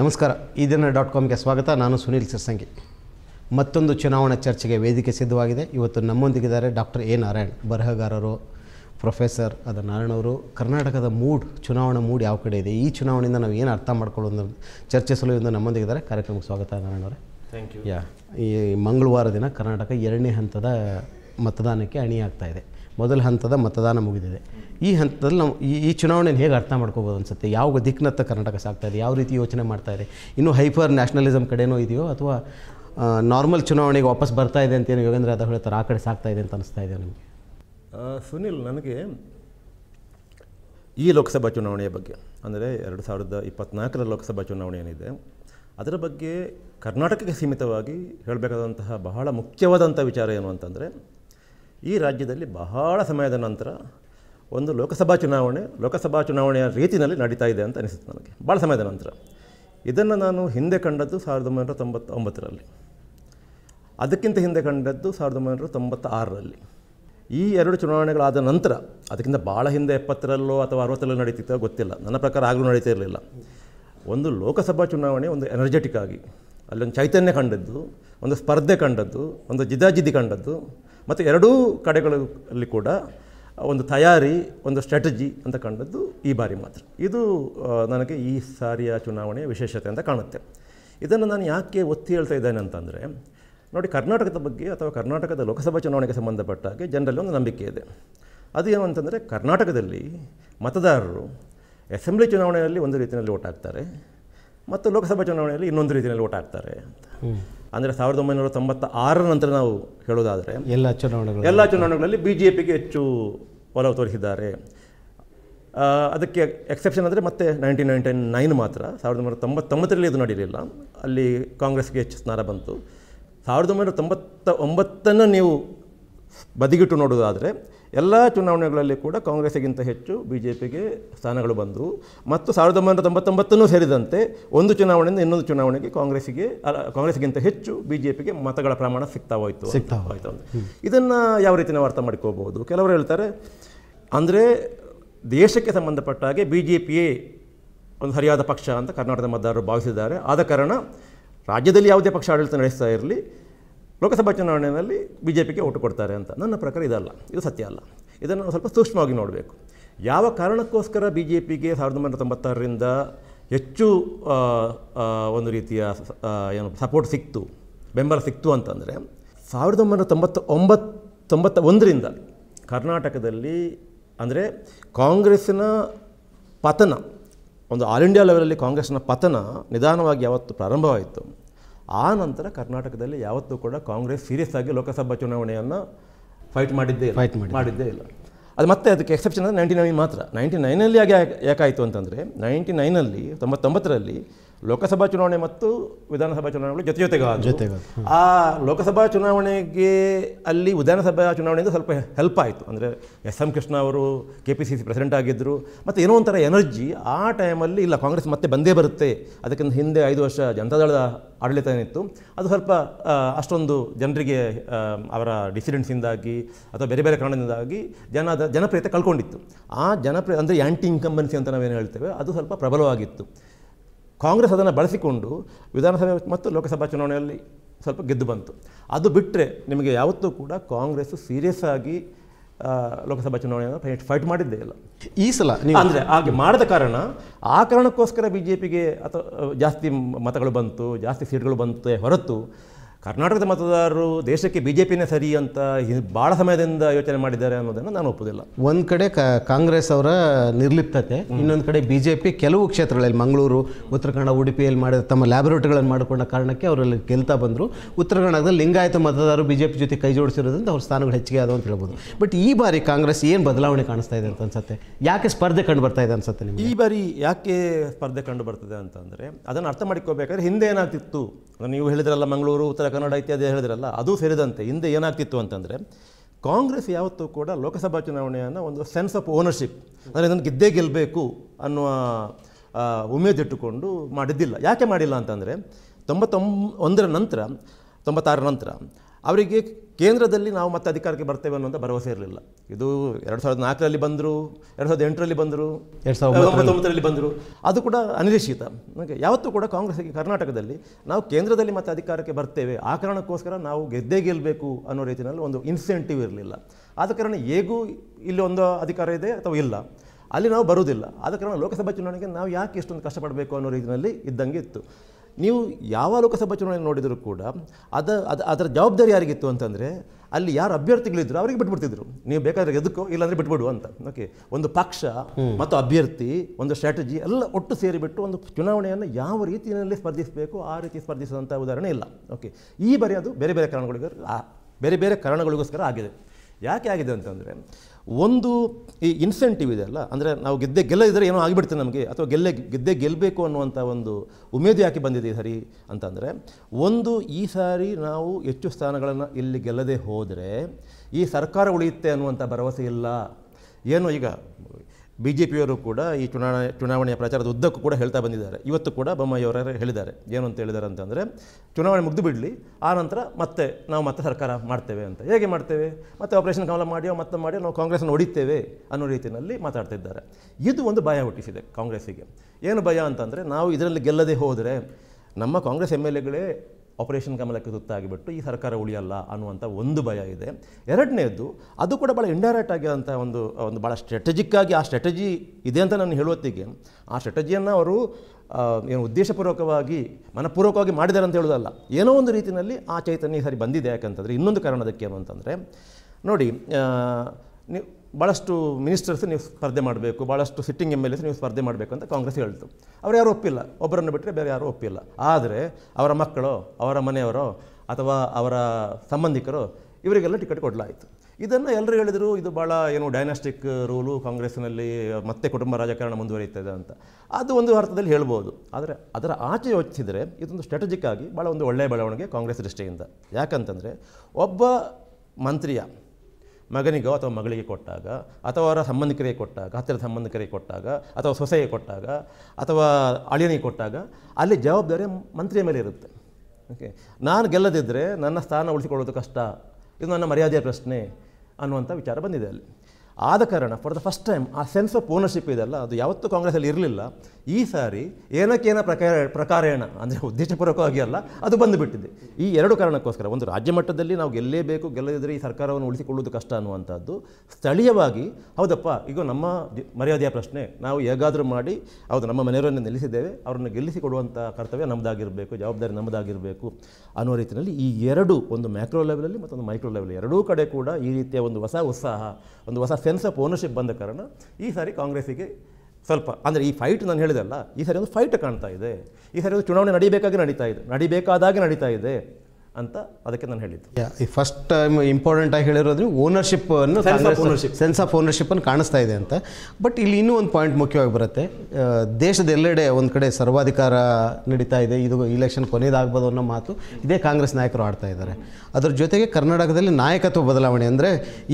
ನಮಸ್ಕಾರ ಈ ದಿನ ಡಾಟ್ ಕಾಮ್ಗೆ ಸ್ವಾಗತ ನಾನು ಸುನೀಲ್ ಸಿರ್ಸಂಗಿ ಮತ್ತೊಂದು ಚುನಾವಣಾ ಚರ್ಚೆಗೆ ವೇದಿಕೆ ಸಿದ್ಧವಾಗಿದೆ ಇವತ್ತು ನಮ್ಮೊಂದಿಗಿದ್ದಾರೆ ಡಾಕ್ಟರ್ ಎ ನಾರಾಯಣ್ ಬರಹಗಾರರು ಪ್ರೊಫೆಸರ್ ಅದ ಅವರು ಕರ್ನಾಟಕದ ಮೂಡ್ ಚುನಾವಣಾ ಮೂಡ್ ಯಾವ ಕಡೆ ಇದೆ ಈ ಚುನಾವಣೆಯಿಂದ ನಾವು ಏನು ಅರ್ಥ ಮಾಡ್ಕೊಳ್ಳೋದು ಚರ್ಚಿಸಲು ಇಂದು ನಮ್ಮೊಂದಿಗಿದ್ದಾರೆ ಕಾರ್ಯಕ್ರಮಕ್ಕೆ ಸ್ವಾಗತ ಅವರೇ ಥ್ಯಾಂಕ್ ಯು ಯಾ ಈ ಮಂಗಳವಾರ ದಿನ ಕರ್ನಾಟಕ ಎರಡನೇ ಹಂತದ ಮತದಾನಕ್ಕೆ ಅಣಿಯಾಗ್ತಾ ಇದೆ ಮೊದಲ ಹಂತದ ಮತದಾನ ಮುಗಿದಿದೆ ಈ ಹಂತದಲ್ಲಿ ನಾವು ಈ ಈ ಚುನಾವಣೆಯನ್ನು ಹೇಗೆ ಅರ್ಥ ಮಾಡ್ಕೋಬೋದು ಅನಿಸುತ್ತೆ ಯಾವ ದಿಕ್ಕಿನತ್ತ ಕರ್ನಾಟಕ ಸಾಗ್ತಾ ಇದೆ ಯಾವ ರೀತಿ ಯೋಚನೆ ಮಾಡ್ತಾ ಇದೆ ಇನ್ನೂ ಹೈಫರ್ ನ್ಯಾಷನಲಿಸಮ್ ಕಡೆನೋ ಇದೆಯೋ ಅಥವಾ ನಾರ್ಮಲ್ ಚುನಾವಣೆಗೆ ವಾಪಸ್ ಬರ್ತಾ ಇದೆ ಅಂತೇನು ಯೋಗೇಂದ್ರ ಯಾದವ್ ಹೇಳ್ತಾರೆ ಆ ಕಡೆ ಸಾಗ್ತಾ ಇದೆ ಅಂತ ಅನಿಸ್ತಾ ಇದೆ ನನಗೆ ಸುನಿಲ್ ನನಗೆ ಈ ಲೋಕಸಭಾ ಚುನಾವಣೆಯ ಬಗ್ಗೆ ಅಂದರೆ ಎರಡು ಸಾವಿರದ ಇಪ್ಪತ್ತ್ನಾಲ್ಕರ ಲೋಕಸಭಾ ಚುನಾವಣೆ ಏನಿದೆ ಅದರ ಬಗ್ಗೆ ಕರ್ನಾಟಕಕ್ಕೆ ಸೀಮಿತವಾಗಿ ಹೇಳಬೇಕಾದಂತಹ ಬಹಳ ಮುಖ್ಯವಾದಂಥ ವಿಚಾರ ಏನು ಅಂತಂದರೆ ಈ ರಾಜ್ಯದಲ್ಲಿ ಬಹಳ ಸಮಯದ ನಂತರ ಒಂದು ಲೋಕಸಭಾ ಚುನಾವಣೆ ಲೋಕಸಭಾ ಚುನಾವಣೆಯ ರೀತಿಯಲ್ಲಿ ನಡೀತಾ ಇದೆ ಅಂತ ಅನಿಸುತ್ತೆ ನನಗೆ ಭಾಳ ಸಮಯದ ನಂತರ ಇದನ್ನು ನಾನು ಹಿಂದೆ ಕಂಡದ್ದು ಸಾವಿರದ ಒಂಬೈನೂರ ತೊಂಬತ್ತೊಂಬತ್ತರಲ್ಲಿ ಅದಕ್ಕಿಂತ ಹಿಂದೆ ಕಂಡದ್ದು ಸಾವಿರದ ಒಂಬೈನೂರ ತೊಂಬತ್ತ ಆರರಲ್ಲಿ ಈ ಎರಡು ಚುನಾವಣೆಗಳಾದ ನಂತರ ಅದಕ್ಕಿಂತ ಭಾಳ ಹಿಂದೆ ಎಪ್ಪತ್ತರಲ್ಲೋ ಅಥವಾ ಅರವತ್ತರಲ್ಲೋ ನಡೀತಿತ್ತೋ ಗೊತ್ತಿಲ್ಲ ನನ್ನ ಪ್ರಕಾರ ಆಗಲೂ ನಡೀತಾ ಇರಲಿಲ್ಲ ಒಂದು ಲೋಕಸಭಾ ಚುನಾವಣೆ ಒಂದು ಎನರ್ಜೆಟಿಕ್ ಆಗಿ ಅಲ್ಲೊಂದು ಚೈತನ್ಯ ಕಂಡದ್ದು ಒಂದು ಸ್ಪರ್ಧೆ ಕಂಡದ್ದು ಒಂದು ಜಿದಾಜಿದಿ ಕಂಡದ್ದು ಮತ್ತು ಎರಡೂ ಕಡೆಗಳಲ್ಲಿ ಕೂಡ ಒಂದು ತಯಾರಿ ಒಂದು ಸ್ಟ್ರಾಟಜಿ ಅಂತ ಕಂಡದ್ದು ಈ ಬಾರಿ ಮಾತ್ರ ಇದು ನನಗೆ ಈ ಸಾರಿಯ ಚುನಾವಣೆಯ ವಿಶೇಷತೆ ಅಂತ ಕಾಣುತ್ತೆ ಇದನ್ನು ನಾನು ಯಾಕೆ ಒತ್ತಿ ಹೇಳ್ತಾ ಇದ್ದೇನೆ ಅಂತಂದರೆ ನೋಡಿ ಕರ್ನಾಟಕದ ಬಗ್ಗೆ ಅಥವಾ ಕರ್ನಾಟಕದ ಲೋಕಸಭಾ ಚುನಾವಣೆಗೆ ಸಂಬಂಧಪಟ್ಟ ಹಾಗೆ ಜನರಲ್ಲಿ ಒಂದು ನಂಬಿಕೆ ಇದೆ ಅದು ಏನು ಅಂತಂದರೆ ಕರ್ನಾಟಕದಲ್ಲಿ ಮತದಾರರು ಅಸೆಂಬ್ಲಿ ಚುನಾವಣೆಯಲ್ಲಿ ಒಂದು ರೀತಿಯಲ್ಲಿ ಓಟ್ ಹಾಕ್ತಾರೆ ಮತ್ತು ಲೋಕಸಭಾ ಚುನಾವಣೆಯಲ್ಲಿ ಇನ್ನೊಂದು ರೀತಿಯಲ್ಲಿ ಓಟ್ ಹಾಕ್ತಾರೆ ಅಂತ ಅಂದರೆ ಸಾವಿರದ ಒಂಬೈನೂರ ತೊಂಬತ್ತ ಆರರ ನಂತರ ನಾವು ಹೇಳೋದಾದರೆ ಎಲ್ಲ ಚುನಾವಣೆಗಳು ಎಲ್ಲ ಚುನಾವಣೆಗಳಲ್ಲಿ ಬಿ ಜೆ ಪಿಗೆ ಹೆಚ್ಚು ಒಲವು ತೋರಿಸಿದ್ದಾರೆ ಅದಕ್ಕೆ ಎಕ್ಸೆಪ್ಷನ್ ಅಂದರೆ ಮತ್ತೆ ನೈನ್ಟೀನ್ ನೈಂಟಿ ನೈನ್ ಮಾತ್ರ ಸಾವಿರದ ಒಂಬೈನೂರ ತೊಂಬತ್ತೊಂಬತ್ತರಲ್ಲಿ ಇದು ನಡೀಲಿಲ್ಲ ಅಲ್ಲಿ ಕಾಂಗ್ರೆಸ್ಗೆ ಹೆಚ್ಚು ಸ್ಥಾನ ಬಂತು ಸಾವಿರದ ಒಂಬೈನೂರ ತೊಂಬತ್ತ ಒಂಬತ್ತನ್ನು ನೀವು ಬದಿಗಿಟ್ಟು ನೋಡೋದಾದರೆ ಎಲ್ಲ ಚುನಾವಣೆಗಳಲ್ಲಿ ಕೂಡ ಕಾಂಗ್ರೆಸ್ಗಿಂತ ಹೆಚ್ಚು ಬಿ ಜೆ ಪಿಗೆ ಸ್ಥಾನಗಳು ಬಂದವು ಮತ್ತು ಸಾವಿರದ ಒಂಬೈನೂರ ತೊಂಬತ್ತೊಂಬತ್ತನ್ನು ಸೇರಿದಂತೆ ಒಂದು ಚುನಾವಣೆಯಿಂದ ಇನ್ನೊಂದು ಚುನಾವಣೆಗೆ ಕಾಂಗ್ರೆಸ್ಸಿಗೆ ಕಾಂಗ್ರೆಸ್ಗಿಂತ ಹೆಚ್ಚು ಬಿ ಜೆ ಪಿಗೆ ಮತಗಳ ಪ್ರಮಾಣ ಸಿಗ್ತಾ ಹೋಯಿತು ಸಿಗ್ತಾ ಹೋಯಿತು ಇದನ್ನು ಯಾವ ರೀತಿ ನಾವು ಅರ್ಥ ಮಾಡ್ಕೋಬೋದು ಕೆಲವರು ಹೇಳ್ತಾರೆ ಅಂದರೆ ದೇಶಕ್ಕೆ ಸಂಬಂಧಪಟ್ಟ ಹಾಗೆ ಬಿ ಜೆ ಪಿಯೇ ಒಂದು ಸರಿಯಾದ ಪಕ್ಷ ಅಂತ ಕರ್ನಾಟಕದ ಮತದಾರರು ಭಾವಿಸಿದ್ದಾರೆ ಆದ ಕಾರಣ ರಾಜ್ಯದಲ್ಲಿ ಯಾವುದೇ ಪಕ್ಷ ಆಡಳಿತ ನಡೆಸ್ತಾ ಇರಲಿ ಲೋಕಸಭಾ ಚುನಾವಣೆಯಲ್ಲಿ ಬಿ ಜೆ ಪಿಗೆ ಓಟು ಕೊಡ್ತಾರೆ ಅಂತ ನನ್ನ ಪ್ರಕಾರ ಇದಲ್ಲ ಇದು ಸತ್ಯ ಅಲ್ಲ ಇದನ್ನು ಸ್ವಲ್ಪ ಸೂಕ್ಷ್ಮವಾಗಿ ನೋಡಬೇಕು ಯಾವ ಕಾರಣಕ್ಕೋಸ್ಕರ ಬಿ ಜೆ ಪಿಗೆ ಸಾವಿರದ ಒಂಬೈನೂರ ತೊಂಬತ್ತಾರರಿಂದ ಹೆಚ್ಚು ಒಂದು ರೀತಿಯ ಏನು ಸಪೋರ್ಟ್ ಸಿಕ್ತು ಬೆಂಬಲ ಸಿಕ್ತು ಅಂತಂದರೆ ಸಾವಿರದ ಒಂಬೈನೂರ ತೊಂಬತ್ತ ಒಂಬತ್ತು ತೊಂಬತ್ತ ಒಂದರಿಂದ ಕರ್ನಾಟಕದಲ್ಲಿ ಅಂದರೆ ಕಾಂಗ್ರೆಸ್ಸಿನ ಪತನ ಒಂದು ಆಲ್ ಇಂಡಿಯಾ ಲೆವೆಲಲ್ಲಿ ಕಾಂಗ್ರೆಸ್ನ ಪತನ ನಿಧಾನವಾಗಿ ಯಾವತ್ತು ಪ್ರಾರಂಭವಾಯಿತು ಆ ನಂತರ ಕರ್ನಾಟಕದಲ್ಲಿ ಯಾವತ್ತೂ ಕೂಡ ಕಾಂಗ್ರೆಸ್ ಸೀರಿಯಸ್ ಆಗಿ ಲೋಕಸಭಾ ಚುನಾವಣೆಯನ್ನು ಫೈಟ್ ಮಾಡಿದ್ದೇ ಫೈಟ್ ಮಾಡಿದ್ದೇ ಇಲ್ಲ ಅದು ಮತ್ತೆ ಅದಕ್ಕೆ ಎಕ್ಸೆಪ್ಷನ್ ಅಂದರೆ ನೈಂಟಿ ನೈನ್ ಮಾತ್ರ ನೈಂಟಿ ನೈನಲ್ಲಿ ಯಾಕೆ ಯಾಕಾಯಿತು ಅಂತಂದರೆ ನೈಂಟಿ ನೈನಲ್ಲಿ ತೊಂಬತ್ತೊಂಬತ್ತರಲ್ಲಿ ಲೋಕಸಭಾ ಚುನಾವಣೆ ಮತ್ತು ವಿಧಾನಸಭಾ ಚುನಾವಣೆಗಳು ಜೊತೆ ಜೊತೆಗಾದ ಆ ಲೋಕಸಭಾ ಚುನಾವಣೆಗೆ ಅಲ್ಲಿ ವಿಧಾನಸಭಾ ಚುನಾವಣೆಯಿಂದ ಸ್ವಲ್ಪ ಹೆಲ್ಪ್ ಆಯಿತು ಅಂದರೆ ಎಸ್ ಎಂ ಕೃಷ್ಣ ಅವರು K P C C president ಆಗಿದ್ದರು ಮತ್ತು ಏನೋ ಒಂಥರ ಎನರ್ಜಿ ಆ ಟೈಮಲ್ಲಿ ಇಲ್ಲ ಕಾಂಗ್ರೆಸ್ ಮತ್ತೆ ಬಂದೇ ಬರುತ್ತೆ ಅದಕ್ಕಿಂತ ಹಿಂದೆ ಐದು ವರ್ಷ ಜನತಾದಳದ ಆಡಳಿತ ಏನಿತ್ತು ಅದು ಸ್ವಲ್ಪ ಅಷ್ಟೊಂದು ಜನರಿಗೆ ಅವರ ಡಿಸಿಡೆನ್ಸಿಂದಾಗಿ ಅಥವಾ ಬೇರೆ ಬೇರೆ ಕಾರಣದಿಂದಾಗಿ ಅದ ಜನಪ್ರಿಯತೆ ಕಳ್ಕೊಂಡಿತ್ತು ಆ ಜನಪ್ರಿಯ ಅಂದರೆ ಆ್ಯಂಟಿ ಇನ್ಕಂಬನ್ಸಿ ಅಂತ ನಾವೇನು ಹೇಳ್ತೇವೆ ಅದು ಸ್ವಲ್ಪ ಪ್ರಬಲವಾಗಿತ್ತು ಕಾಂಗ್ರೆಸ್ ಅದನ್ನು ಬಳಸಿಕೊಂಡು ವಿಧಾನಸಭೆ ಮತ್ತು ಲೋಕಸಭಾ ಚುನಾವಣೆಯಲ್ಲಿ ಸ್ವಲ್ಪ ಗೆದ್ದು ಬಂತು ಅದು ಬಿಟ್ಟರೆ ನಿಮಗೆ ಯಾವತ್ತೂ ಕೂಡ ಕಾಂಗ್ರೆಸ್ ಸೀರಿಯಸ್ ಆಗಿ ಲೋಕಸಭಾ ಚುನಾವಣೆಯನ್ನು ಫೈಟ್ ಫೈಟ್ ಮಾಡಿದ್ದೇ ಇಲ್ಲ ಈ ಸಲ ನೀವು ಅಂದರೆ ಹಾಗೆ ಮಾಡದ ಕಾರಣ ಆ ಕಾರಣಕ್ಕೋಸ್ಕರ ಬಿ ಜೆ ಪಿಗೆ ಅಥವಾ ಜಾಸ್ತಿ ಮತಗಳು ಬಂತು ಜಾಸ್ತಿ ಸೀಟ್ಗಳು ಬಂತೆ ಹೊರತು ಕರ್ನಾಟಕದ ಮತದಾರರು ದೇಶಕ್ಕೆ ಬಿ ಜೆ ಪಿನೇ ಸರಿ ಅಂತ ಭಾಳ ಸಮಯದಿಂದ ಯೋಚನೆ ಮಾಡಿದ್ದಾರೆ ಅನ್ನೋದನ್ನು ನಾನು ಒಪ್ಪೋದಿಲ್ಲ ಒಂದು ಕಡೆ ಕಾಂಗ್ರೆಸ್ ಅವರ ನಿರ್ಲಿಪ್ತತೆ ಇನ್ನೊಂದು ಕಡೆ ಬಿ ಜೆ ಪಿ ಕೆಲವು ಕ್ಷೇತ್ರಗಳಲ್ಲಿ ಮಂಗಳೂರು ಉತ್ತರ ಕನ್ನಡ ಉಡುಪಿಯಲ್ಲಿ ಮಾಡಿದ ತಮ್ಮ ಲ್ಯಾಬೊರೇಟರಿಗಳನ್ನು ಮಾಡಿಕೊಂಡ ಕಾರಣಕ್ಕೆ ಅವರಲ್ಲಿ ಗೆಲ್ತಾ ಬಂದರು ಉತ್ತರ ಕನ್ನಡದಲ್ಲಿ ಲಿಂಗಾಯತ ಮತದಾರರು ಬಿ ಜೆ ಪಿ ಜೊತೆ ಕೈ ಜೋಡಿಸಿರೋದ್ರಿಂದ ಅವ್ರ ಸ್ಥಾನಗಳು ಹೆಚ್ಚಿಗೆ ಆದವು ಅಂತ ಹೇಳ್ಬೋದು ಬಟ್ ಈ ಬಾರಿ ಕಾಂಗ್ರೆಸ್ ಏನು ಬದಲಾವಣೆ ಕಾಣಿಸ್ತಾ ಇದೆ ಅಂತ ಅನ್ಸುತ್ತೆ ಯಾಕೆ ಸ್ಪರ್ಧೆ ಕಂಡು ಬರ್ತಾ ಇದೆ ಅನ್ಸುತ್ತೆ ನಿಮಗೆ ಈ ಬಾರಿ ಯಾಕೆ ಸ್ಪರ್ಧೆ ಕಂಡು ಬರ್ತದೆ ಅಂತಂದರೆ ಅದನ್ನು ಅರ್ಥ ಮಾಡಿಕೊಬೇಕಾದ್ರೆ ಹಿಂದೆ ಏನಾಗ್ತಿತ್ತು ನೀವು ಹೇಳಿದ್ರಲ್ಲ ಮಂಗಳೂರು ಉತ್ತರ ಕನ್ನಡ ಇತ್ಯಾದಿ ಹೇಳಿದ್ರಲ್ಲ ಅದು ಸೇರಿದಂತೆ ಹಿಂದೆ ಏನಾಗ್ತಿತ್ತು ಅಂತಂದರೆ ಕಾಂಗ್ರೆಸ್ ಯಾವತ್ತೂ ಕೂಡ ಲೋಕಸಭಾ ಚುನಾವಣೆಯನ್ನು ಒಂದು ಸೆನ್ಸ್ ಆಫ್ ಓನರ್ಶಿಪ್ ಅಂದರೆ ಇದನ್ನು ಗೆದ್ದೇ ಗೆಲ್ಲಬೇಕು ಅನ್ನುವ ಉಮೇದಿಟ್ಟುಕೊಂಡು ಮಾಡಿದ್ದಿಲ್ಲ ಯಾಕೆ ಮಾಡಿಲ್ಲ ಅಂತಂದರೆ ತೊಂಬತ್ತೊಂಬ ಒಂದರ ನಂತರ ತೊಂಬತ್ತಾರ ನಂತರ ಅವರಿಗೆ ಕೇಂದ್ರದಲ್ಲಿ ನಾವು ಮತ್ತೆ ಅಧಿಕಾರಕ್ಕೆ ಬರ್ತೇವೆ ಅನ್ನೋಂಥ ಭರವಸೆ ಇರಲಿಲ್ಲ ಇದು ಎರಡು ಸಾವಿರದ ನಾಲ್ಕರಲ್ಲಿ ಬಂದರು ಎರಡು ಸಾವಿರದ ಎಂಟರಲ್ಲಿ ಬಂದರು ಎರಡು ಸಾವಿರದ ಒಂಬತ್ತರಲ್ಲಿ ಬಂದರು ಅದು ಕೂಡ ಅನಿರೀಕ್ಷಿತ ನನಗೆ ಯಾವತ್ತೂ ಕೂಡ ಕಾಂಗ್ರೆಸ್ಗೆ ಕರ್ನಾಟಕದಲ್ಲಿ ನಾವು ಕೇಂದ್ರದಲ್ಲಿ ಮತ್ತೆ ಅಧಿಕಾರಕ್ಕೆ ಬರ್ತೇವೆ ಆ ಕಾರಣಕ್ಕೋಸ್ಕರ ನಾವು ಗೆದ್ದೇ ಗೆಲ್ಲಬೇಕು ಅನ್ನೋ ರೀತಿಯಲ್ಲಿ ಒಂದು ಇನ್ಸೆಂಟಿವ್ ಇರಲಿಲ್ಲ ಆದ ಕಾರಣ ಹೇಗೂ ಇಲ್ಲಿ ಒಂದು ಅಧಿಕಾರ ಇದೆ ಅಥವಾ ಇಲ್ಲ ಅಲ್ಲಿ ನಾವು ಬರುವುದಿಲ್ಲ ಆದ ಕಾರಣ ಲೋಕಸಭಾ ಚುನಾವಣೆಗೆ ನಾವು ಯಾಕೆ ಇಷ್ಟೊಂದು ಕಷ್ಟಪಡಬೇಕು ಅನ್ನೋ ರೀತಿಯಲ್ಲಿ ಇದ್ದಂಗೆ ಇತ್ತು ನೀವು ಯಾವ ಲೋಕಸಭಾ ಚುನಾವಣೆ ನೋಡಿದರೂ ಕೂಡ ಅದ ಅದು ಅದರ ಜವಾಬ್ದಾರಿ ಯಾರಿಗಿತ್ತು ಅಂತಂದರೆ ಅಲ್ಲಿ ಯಾರು ಅಭ್ಯರ್ಥಿಗಳಿದ್ರು ಅವರಿಗೆ ಬಿಟ್ಬಿಡ್ತಿದ್ರು ನೀವು ಬೇಕಾದ್ರೆ ಎದಕ್ಕೋ ಇಲ್ಲಾಂದರೆ ಬಿಟ್ಬಿಡು ಅಂತ ಓಕೆ ಒಂದು ಪಕ್ಷ ಮತ್ತು ಅಭ್ಯರ್ಥಿ ಒಂದು ಸ್ಟ್ರಾಟಜಿ ಎಲ್ಲ ಒಟ್ಟು ಸೇರಿಬಿಟ್ಟು ಒಂದು ಚುನಾವಣೆಯನ್ನು ಯಾವ ರೀತಿಯಲ್ಲಿ ಸ್ಪರ್ಧಿಸಬೇಕು ಆ ರೀತಿ ಸ್ಪರ್ಧಿಸಿದಂಥ ಉದಾಹರಣೆ ಇಲ್ಲ ಓಕೆ ಈ ಬಾರಿ ಅದು ಬೇರೆ ಬೇರೆ ಕಾರಣಗಳಿಗೂ ಬೇರೆ ಬೇರೆ ಕಾರಣಗಳಿಗೋಸ್ಕರ ಆಗಿದೆ ಯಾಕೆ ಆಗಿದೆ ಅಂತಂದರೆ ಒಂದು ಈ ಇನ್ಸೆಂಟಿವ್ ಇದೆ ಅಲ್ಲ ಅಂದರೆ ನಾವು ಗೆದ್ದೆ ಗೆಲ್ಲದಿದ್ದರೆ ಏನೋ ಆಗಿಬಿಡ್ತದೆ ನಮಗೆ ಅಥವಾ ಗೆಲ್ಲೆ ಗೆದ್ದೆ ಗೆಲ್ಲಬೇಕು ಅನ್ನುವಂಥ ಒಂದು ಉಮೇದು ಯಾಕೆ ಬಂದಿದೆ ಸರಿ ಅಂತಂದರೆ ಒಂದು ಈ ಸಾರಿ ನಾವು ಹೆಚ್ಚು ಸ್ಥಾನಗಳನ್ನು ಇಲ್ಲಿ ಗೆಲ್ಲದೆ ಹೋದರೆ ಈ ಸರ್ಕಾರ ಉಳಿಯುತ್ತೆ ಅನ್ನುವಂಥ ಭರವಸೆ ಇಲ್ಲ ಏನು ಈಗ ಬಿ ಜೆ ಪಿಯವರು ಕೂಡ ಈ ಚುನಾವಣೆ ಚುನಾವಣೆಯ ಪ್ರಚಾರದ ಉದ್ದಕ್ಕೂ ಕೂಡ ಹೇಳ್ತಾ ಬಂದಿದ್ದಾರೆ ಇವತ್ತು ಕೂಡ ಬೊಮ್ಮಾಯಿಯವರೇ ಹೇಳಿದ್ದಾರೆ ಏನು ಅಂತ ಹೇಳಿದ್ದಾರೆ ಅಂತಂದರೆ ಚುನಾವಣೆ ಮುಗಿದು ಬಿಡಲಿ ಆ ನಂತರ ಮತ್ತೆ ನಾವು ಮತ್ತೆ ಸರ್ಕಾರ ಮಾಡ್ತೇವೆ ಅಂತ ಹೇಗೆ ಮಾಡ್ತೇವೆ ಮತ್ತೆ ಆಪರೇಷನ್ ಕಮಲ ಮಾಡಿಯೋ ಮತ್ತೆ ಮಾಡಿ ನಾವು ಕಾಂಗ್ರೆಸ್ನ ಹೊಡಿತೇವೆ ಅನ್ನೋ ರೀತಿಯಲ್ಲಿ ಮಾತಾಡ್ತಿದ್ದಾರೆ ಇದು ಒಂದು ಭಯ ಹುಟ್ಟಿಸಿದೆ ಕಾಂಗ್ರೆಸ್ಸಿಗೆ ಏನು ಭಯ ಅಂತಂದರೆ ನಾವು ಇದರಲ್ಲಿ ಗೆಲ್ಲದೆ ಹೋದರೆ ನಮ್ಮ ಕಾಂಗ್ರೆಸ್ ಎಮ್ ಎಲ್ ಎಗಳೇ ಆಪರೇಷನ್ ಕಮಲಕ್ಕೆ ತುತ್ತಾಗಿಬಿಟ್ಟು ಈ ಸರ್ಕಾರ ಉಳಿಯಲ್ಲ ಅನ್ನುವಂಥ ಒಂದು ಭಯ ಇದೆ ಎರಡನೇದು ಅದು ಕೂಡ ಭಾಳ ಇಂಡೈರೆಕ್ಟ್ ಆಗಿರೋಂಥ ಒಂದು ಒಂದು ಭಾಳ ಸ್ಟ್ರಾಟಜಿಕ್ಕಾಗಿ ಆ ಸ್ಟ್ರಾಟಜಿ ಇದೆ ಅಂತ ನಾನು ಹೇಳುವತ್ತಿಗೆ ಆ ಸ್ಟ್ರಾಟಜಿಯನ್ನು ಅವರು ಏನು ಉದ್ದೇಶಪೂರ್ವಕವಾಗಿ ಮನಪೂರ್ವಕವಾಗಿ ಮಾಡಿದ್ದಾರೆ ಅಂತ ಹೇಳೋದಲ್ಲ ಏನೋ ಒಂದು ರೀತಿಯಲ್ಲಿ ಆ ಚೈತನ್ಯ ಸರಿ ಬಂದಿದೆ ಯಾಕಂತಂದರೆ ಇನ್ನೊಂದು ಕಾರಣ ಅದಕ್ಕೆ ಏನು ಅಂತಂದರೆ ನೋಡಿ ನೀವು ಭಾಳಷ್ಟು ಮಿನಿಸ್ಟರ್ಸ್ ನೀವು ಸ್ಪರ್ಧೆ ಮಾಡಬೇಕು ಭಾಳಷ್ಟು ಸಿಟ್ಟಿಂಗ್ ಎಮ್ ಎಲ್ ಎಸ್ ನೀವು ಸ್ಪರ್ಧೆ ಮಾಡಬೇಕು ಅಂತ ಕಾಂಗ್ರೆಸ್ ಹೇಳ್ತು ಅವ್ರು ಯಾರೂ ಒಪ್ಪಿಲ್ಲ ಒಬ್ಬರನ್ನು ಬಿಟ್ಟರೆ ಬೇರೆ ಯಾರೂ ಒಪ್ಪಿಲ್ಲ ಆದರೆ ಅವರ ಮಕ್ಕಳು ಅವರ ಮನೆಯವರೋ ಅಥವಾ ಅವರ ಸಂಬಂಧಿಕರು ಇವರಿಗೆಲ್ಲ ಟಿಕೆಟ್ ಕೊಡಲಾಯಿತು ಇದನ್ನು ಎಲ್ಲರೂ ಹೇಳಿದರು ಇದು ಭಾಳ ಏನು ಡೈನಾಸ್ಟಿಕ್ ರೂಲು ಕಾಂಗ್ರೆಸ್ನಲ್ಲಿ ಮತ್ತೆ ಕುಟುಂಬ ರಾಜಕಾರಣ ಮುಂದುವರಿಯುತ್ತದೆ ಅಂತ ಅದು ಒಂದು ಅರ್ಥದಲ್ಲಿ ಹೇಳ್ಬೋದು ಆದರೆ ಅದರ ಆಚೆ ಯೋಚಿಸಿದರೆ ಇದೊಂದು ಸ್ಟ್ರಾಟಜಿಕ್ ಆಗಿ ಭಾಳ ಒಂದು ಒಳ್ಳೆಯ ಬೆಳವಣಿಗೆ ಕಾಂಗ್ರೆಸ್ ದೃಷ್ಟಿಯಿಂದ ಯಾಕಂತಂದರೆ ಒಬ್ಬ ಮಂತ್ರಿಯ ಮಗನಿಗೋ ಅಥವಾ ಮಗಳಿಗೆ ಕೊಟ್ಟಾಗ ಅಥವಾ ಅವರ ಸಂಬಂಧಿಕರಿಗೆ ಕೊಟ್ಟಾಗ ಹತ್ತಿರದ ಸಂಬಂಧಿಕರಿಗೆ ಕೊಟ್ಟಾಗ ಅಥವಾ ಸೊಸೆಗೆ ಕೊಟ್ಟಾಗ ಅಥವಾ ಅಳಿಯನಿಗೆ ಕೊಟ್ಟಾಗ ಅಲ್ಲಿ ಜವಾಬ್ದಾರಿ ಮಂತ್ರಿಯ ಮೇಲೆ ಇರುತ್ತೆ ಓಕೆ ನಾನು ಗೆಲ್ಲದಿದ್ದರೆ ನನ್ನ ಸ್ಥಾನ ಉಳಿಸಿಕೊಳ್ಳೋದು ಕಷ್ಟ ಇದು ನನ್ನ ಮರ್ಯಾದೆಯ ಪ್ರಶ್ನೆ ಅನ್ನುವಂಥ ವಿಚಾರ ಬಂದಿದೆ ಅಲ್ಲಿ ಆದ ಕಾರಣ ಫಾರ್ ದ ಫಸ್ಟ್ ಟೈಮ್ ಆ ಸೆನ್ಸ್ ಆಫ್ ಓನರ್ಶಿಪ್ ಇದೆಲ್ಲ ಅದು ಯಾವತ್ತೂ ಕಾಂಗ್ರೆಸ್ಸಲ್ಲಿ ಇರಲಿಲ್ಲ ಈ ಸಾರಿ ಏನಕ್ಕೇನ ಪ್ರಕಾರ ಪ್ರಕಾರೇಣ ಅಂದರೆ ಉದ್ದೇಶಪೂರ್ವಕವಾಗಿ ಅಲ್ಲ ಅದು ಬಂದುಬಿಟ್ಟಿದೆ ಈ ಎರಡು ಕಾರಣಕ್ಕೋಸ್ಕರ ಒಂದು ರಾಜ್ಯ ಮಟ್ಟದಲ್ಲಿ ನಾವು ಗೆಲ್ಲೇಬೇಕು ಗೆಲ್ಲದಿದ್ದರೆ ಈ ಸರ್ಕಾರವನ್ನು ಉಳಿಸಿಕೊಳ್ಳುವುದು ಕಷ್ಟ ಅನ್ನುವಂಥದ್ದು ಸ್ಥಳೀಯವಾಗಿ ಹೌದಪ್ಪ ಈಗ ನಮ್ಮ ಮರ್ಯಾದೆಯ ಪ್ರಶ್ನೆ ನಾವು ಹೇಗಾದರೂ ಮಾಡಿ ಹೌದು ನಮ್ಮ ಮನೆಯವರನ್ನು ನಿಲ್ಲಿಸಿದ್ದೇವೆ ಅವರನ್ನು ಗೆಲ್ಲಿಸಿಕೊಡುವಂಥ ಕರ್ತವ್ಯ ನಮ್ಮದಾಗಿರಬೇಕು ಜವಾಬ್ದಾರಿ ನಮ್ಮದಾಗಿರಬೇಕು ಅನ್ನೋ ರೀತಿಯಲ್ಲಿ ಈ ಎರಡು ಒಂದು ಮ್ಯಾಕ್ರೋ ಲೆವೆಲಲ್ಲಿ ಮತ್ತೊಂದು ಮೈಕ್ರೋ ಲೆವೆಲ್ ಎರಡೂ ಕಡೆ ಕೂಡ ಈ ರೀತಿಯ ಒಂದು ಹೊಸ ಉತ್ಸಾಹ ಒಂದು ಹೊಸ ಸೆನ್ಸ್ ಆಫ್ ಓನರ್ಶಿಪ್ ಬಂದ ಕಾರಣ ಈ ಸಾರಿ ಕಾಂಗ್ರೆಸ್ಸಿಗೆ ಸ್ವಲ್ಪ ಅಂದರೆ ಈ ಫೈಟ್ ನಾನು ಹೇಳಿದಲ್ಲ ಈ ಸಾರಿ ಒಂದು ಫೈಟ್ ಕಾಣ್ತಾ ಇದೆ ಈ ಸಾರಿ ಒಂದು ಚುನಾವಣೆ ನಡೀಬೇಕಾಗಿ ನಡೀತಾ ಇದೆ ನಡಿಬೇಕಾದಾಗೆ ನಡೀತಾ ಇದೆ ಅಂತ ಅದಕ್ಕೆ ನಾನು ಹೇಳಿದ್ದು ಫಸ್ಟ್ ಟೈಮ್ ಇಂಪಾರ್ಟೆಂಟ್ ಆಗಿ ಹೇಳಿರೋದ್ರೆ ಓನರ್ಶಿಪ್ ಅನ್ನು ಸೆನ್ಸ್ ಆಫ್ ಓನರ್ಶಿಪ್ ಅನ್ನು ಕಾಣಿಸ್ತಾ ಇದೆ ಅಂತ ಬಟ್ ಇಲ್ಲಿ ಇನ್ನೂ ಒಂದು ಪಾಯಿಂಟ್ ಮುಖ್ಯವಾಗಿ ಬರುತ್ತೆ ದೇಶದ ಎಲ್ಲೆಡೆ ಒಂದು ಕಡೆ ಸರ್ವಾಧಿಕಾರ ನಡೀತಾ ಇದೆ ಇದು ಇಲೆಕ್ಷನ್ ಕೊನೆಯದಾಗ್ಬೋದು ಅನ್ನೋ ಮಾತು ಇದೇ ಕಾಂಗ್ರೆಸ್ ನಾಯಕರು ಆಡ್ತಾ ಇದ್ದಾರೆ ಅದರ ಜೊತೆಗೆ ಕರ್ನಾಟಕದಲ್ಲಿ ನಾಯಕತ್ವ ಬದಲಾವಣೆ ಅಂದರೆ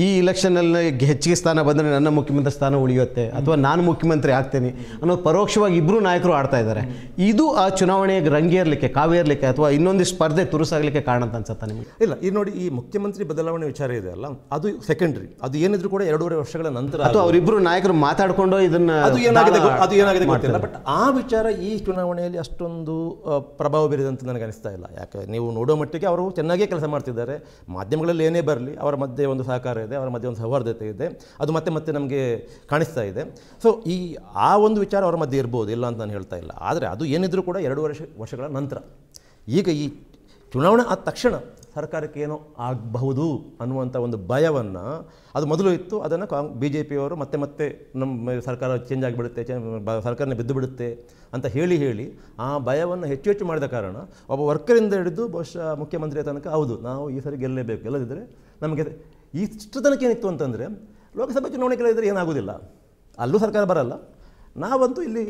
ಈ ಇಲೆಕ್ಷನಲ್ಲಿ ಹೆಚ್ಚಿಗೆ ಸ್ಥಾನ ಬಂದರೆ ನನ್ನ ಮುಖ್ಯಮಂತ್ರಿ ಸ್ಥಾನ ಉಳಿಯುತ್ತೆ ಅಥವಾ ನಾನು ಮುಖ್ಯಮಂತ್ರಿ ಆಗ್ತೇನೆ ಅನ್ನೋ ಪರೋಕ್ಷವಾಗಿ ಇಬ್ರು ನಾಯಕರು ಆಡ್ತಾ ಇದ್ದಾರೆ ಇದು ಆ ಚುನಾವಣೆಗೆ ರಂಗೇರ್ಲಿಕ್ಕೆ ಕಾವೇರ್ಲಿಕ್ಕೆ ಅಥವಾ ಇನ್ನೊಂದು ಸ್ಪರ್ಧೆ ತುರುಸಾಗಲಿಕ್ಕೆ ಕಾರಣ ಅಂತ ಅನ್ಸುತ್ತಾ ನಿಮಗೆ ಇಲ್ಲ ಈ ನೋಡಿ ಈ ಮುಖ್ಯಮಂತ್ರಿ ಬದಲಾವಣೆ ವಿಚಾರ ಇದೆ ಅಲ್ಲ ಅದು ಸೆಕೆಂಡ್ರಿ ಅದು ಏನಿದ್ರು ಕೂಡ ಎರಡೂವರೆ ವರ್ಷಗಳ ನಂತರ ಅಥವಾ ಅವರಿಬ್ಬರು ನಾಯಕರು ಮಾತಾಡಿಕೊಂಡು ಇದನ್ನ ಅದು ಏನಾಗಿದೆ ಅದು ಏನಾಗಿದೆ ಗೊತ್ತಿಲ್ಲ ಬಟ್ ಆ ವಿಚಾರ ಈ ಚುನಾವಣೆಯಲ್ಲಿ ಅಷ್ಟೊಂದು ಪ್ರಭಾವ ಬೀರಿದಂತ ನನಗೆ ಅನಿಸ್ತಾ ಇಲ್ಲ ಯಾಕೆ ನೀವು ನೋಡೋ ಮಟ್ಟಿಗೆ ಅವರು ಚೆನ್ನಾಗೇ ಕೆಲಸ ಮಾಡ್ತಿದ್ದಾರೆ ಮಾಧ್ಯಮಗಳಲ್ಲಿ ಏನೇ ಬರಲಿ ಅವರ ಮಧ್ಯೆ ಒಂದು ಸಹಕಾರ ಇದೆ ಅವರ ಮಧ್ಯೆ ಒಂದು ಸೌಹಾರ್ದತೆ ಇದೆ ಅದು ಮತ್ತೆ ಮತ್ತೆ ನಮಗೆ ಕಾಣಿಸ್ತಾ ಇದೆ ಸೊ ಈ ಆ ಒಂದು ವಿಚಾರ ಅವರ ಮಧ್ಯೆ ಇರ್ಬೋದು ಇಲ್ಲ ಅಂತ ನಾನು ಹೇಳ್ತಾ ಇಲ್ಲ ಆದರೆ ಅದು ಏನಿದ್ರು ಕೂಡ ಎರಡು ವರ್ಷ ವರ್ಷಗಳ ನಂತರ ಈಗ ಈ ಚುನಾವಣೆ ಆದ ತಕ್ಷಣ ಸರ್ಕಾರಕ್ಕೆ ಏನೋ ಆಗಬಹುದು ಅನ್ನುವಂಥ ಒಂದು ಭಯವನ್ನು ಅದು ಮೊದಲು ಇತ್ತು ಅದನ್ನು ಕಾಂಗ್ ಬಿ ಜೆ ಪಿಯವರು ಮತ್ತೆ ಮತ್ತೆ ನಮ್ಮ ಸರ್ಕಾರ ಚೇಂಜ್ ಆಗಿಬಿಡುತ್ತೆ ಸರ್ಕಾರನ ಬಿದ್ದು ಬಿಡುತ್ತೆ ಅಂತ ಹೇಳಿ ಹೇಳಿ ಆ ಭಯವನ್ನು ಹೆಚ್ಚು ಹೆಚ್ಚು ಮಾಡಿದ ಕಾರಣ ಒಬ್ಬ ವರ್ಕರಿಂದ ಹಿಡಿದು ಬಹುಶಃ ಮುಖ್ಯಮಂತ್ರಿಯ ತನಕ ಹೌದು ನಾವು ಈ ಸರಿ ಗೆಲ್ಲಲೇಬೇಕು ಗೆಲ್ಲದಿದ್ದರೆ ನಮಗೆ ಇಷ್ಟು ತನಕ ಏನಿತ್ತು ಅಂತಂದರೆ ಲೋಕಸಭೆ ಚುನಾವಣೆ ಗೆಲ್ಲದಿದ್ದರೆ ಏನಾಗೋದಿಲ್ಲ ಅಲ್ಲೂ ಸರ್ಕಾರ ಬರಲ್ಲ ನಾವಂತೂ ಇಲ್ಲಿ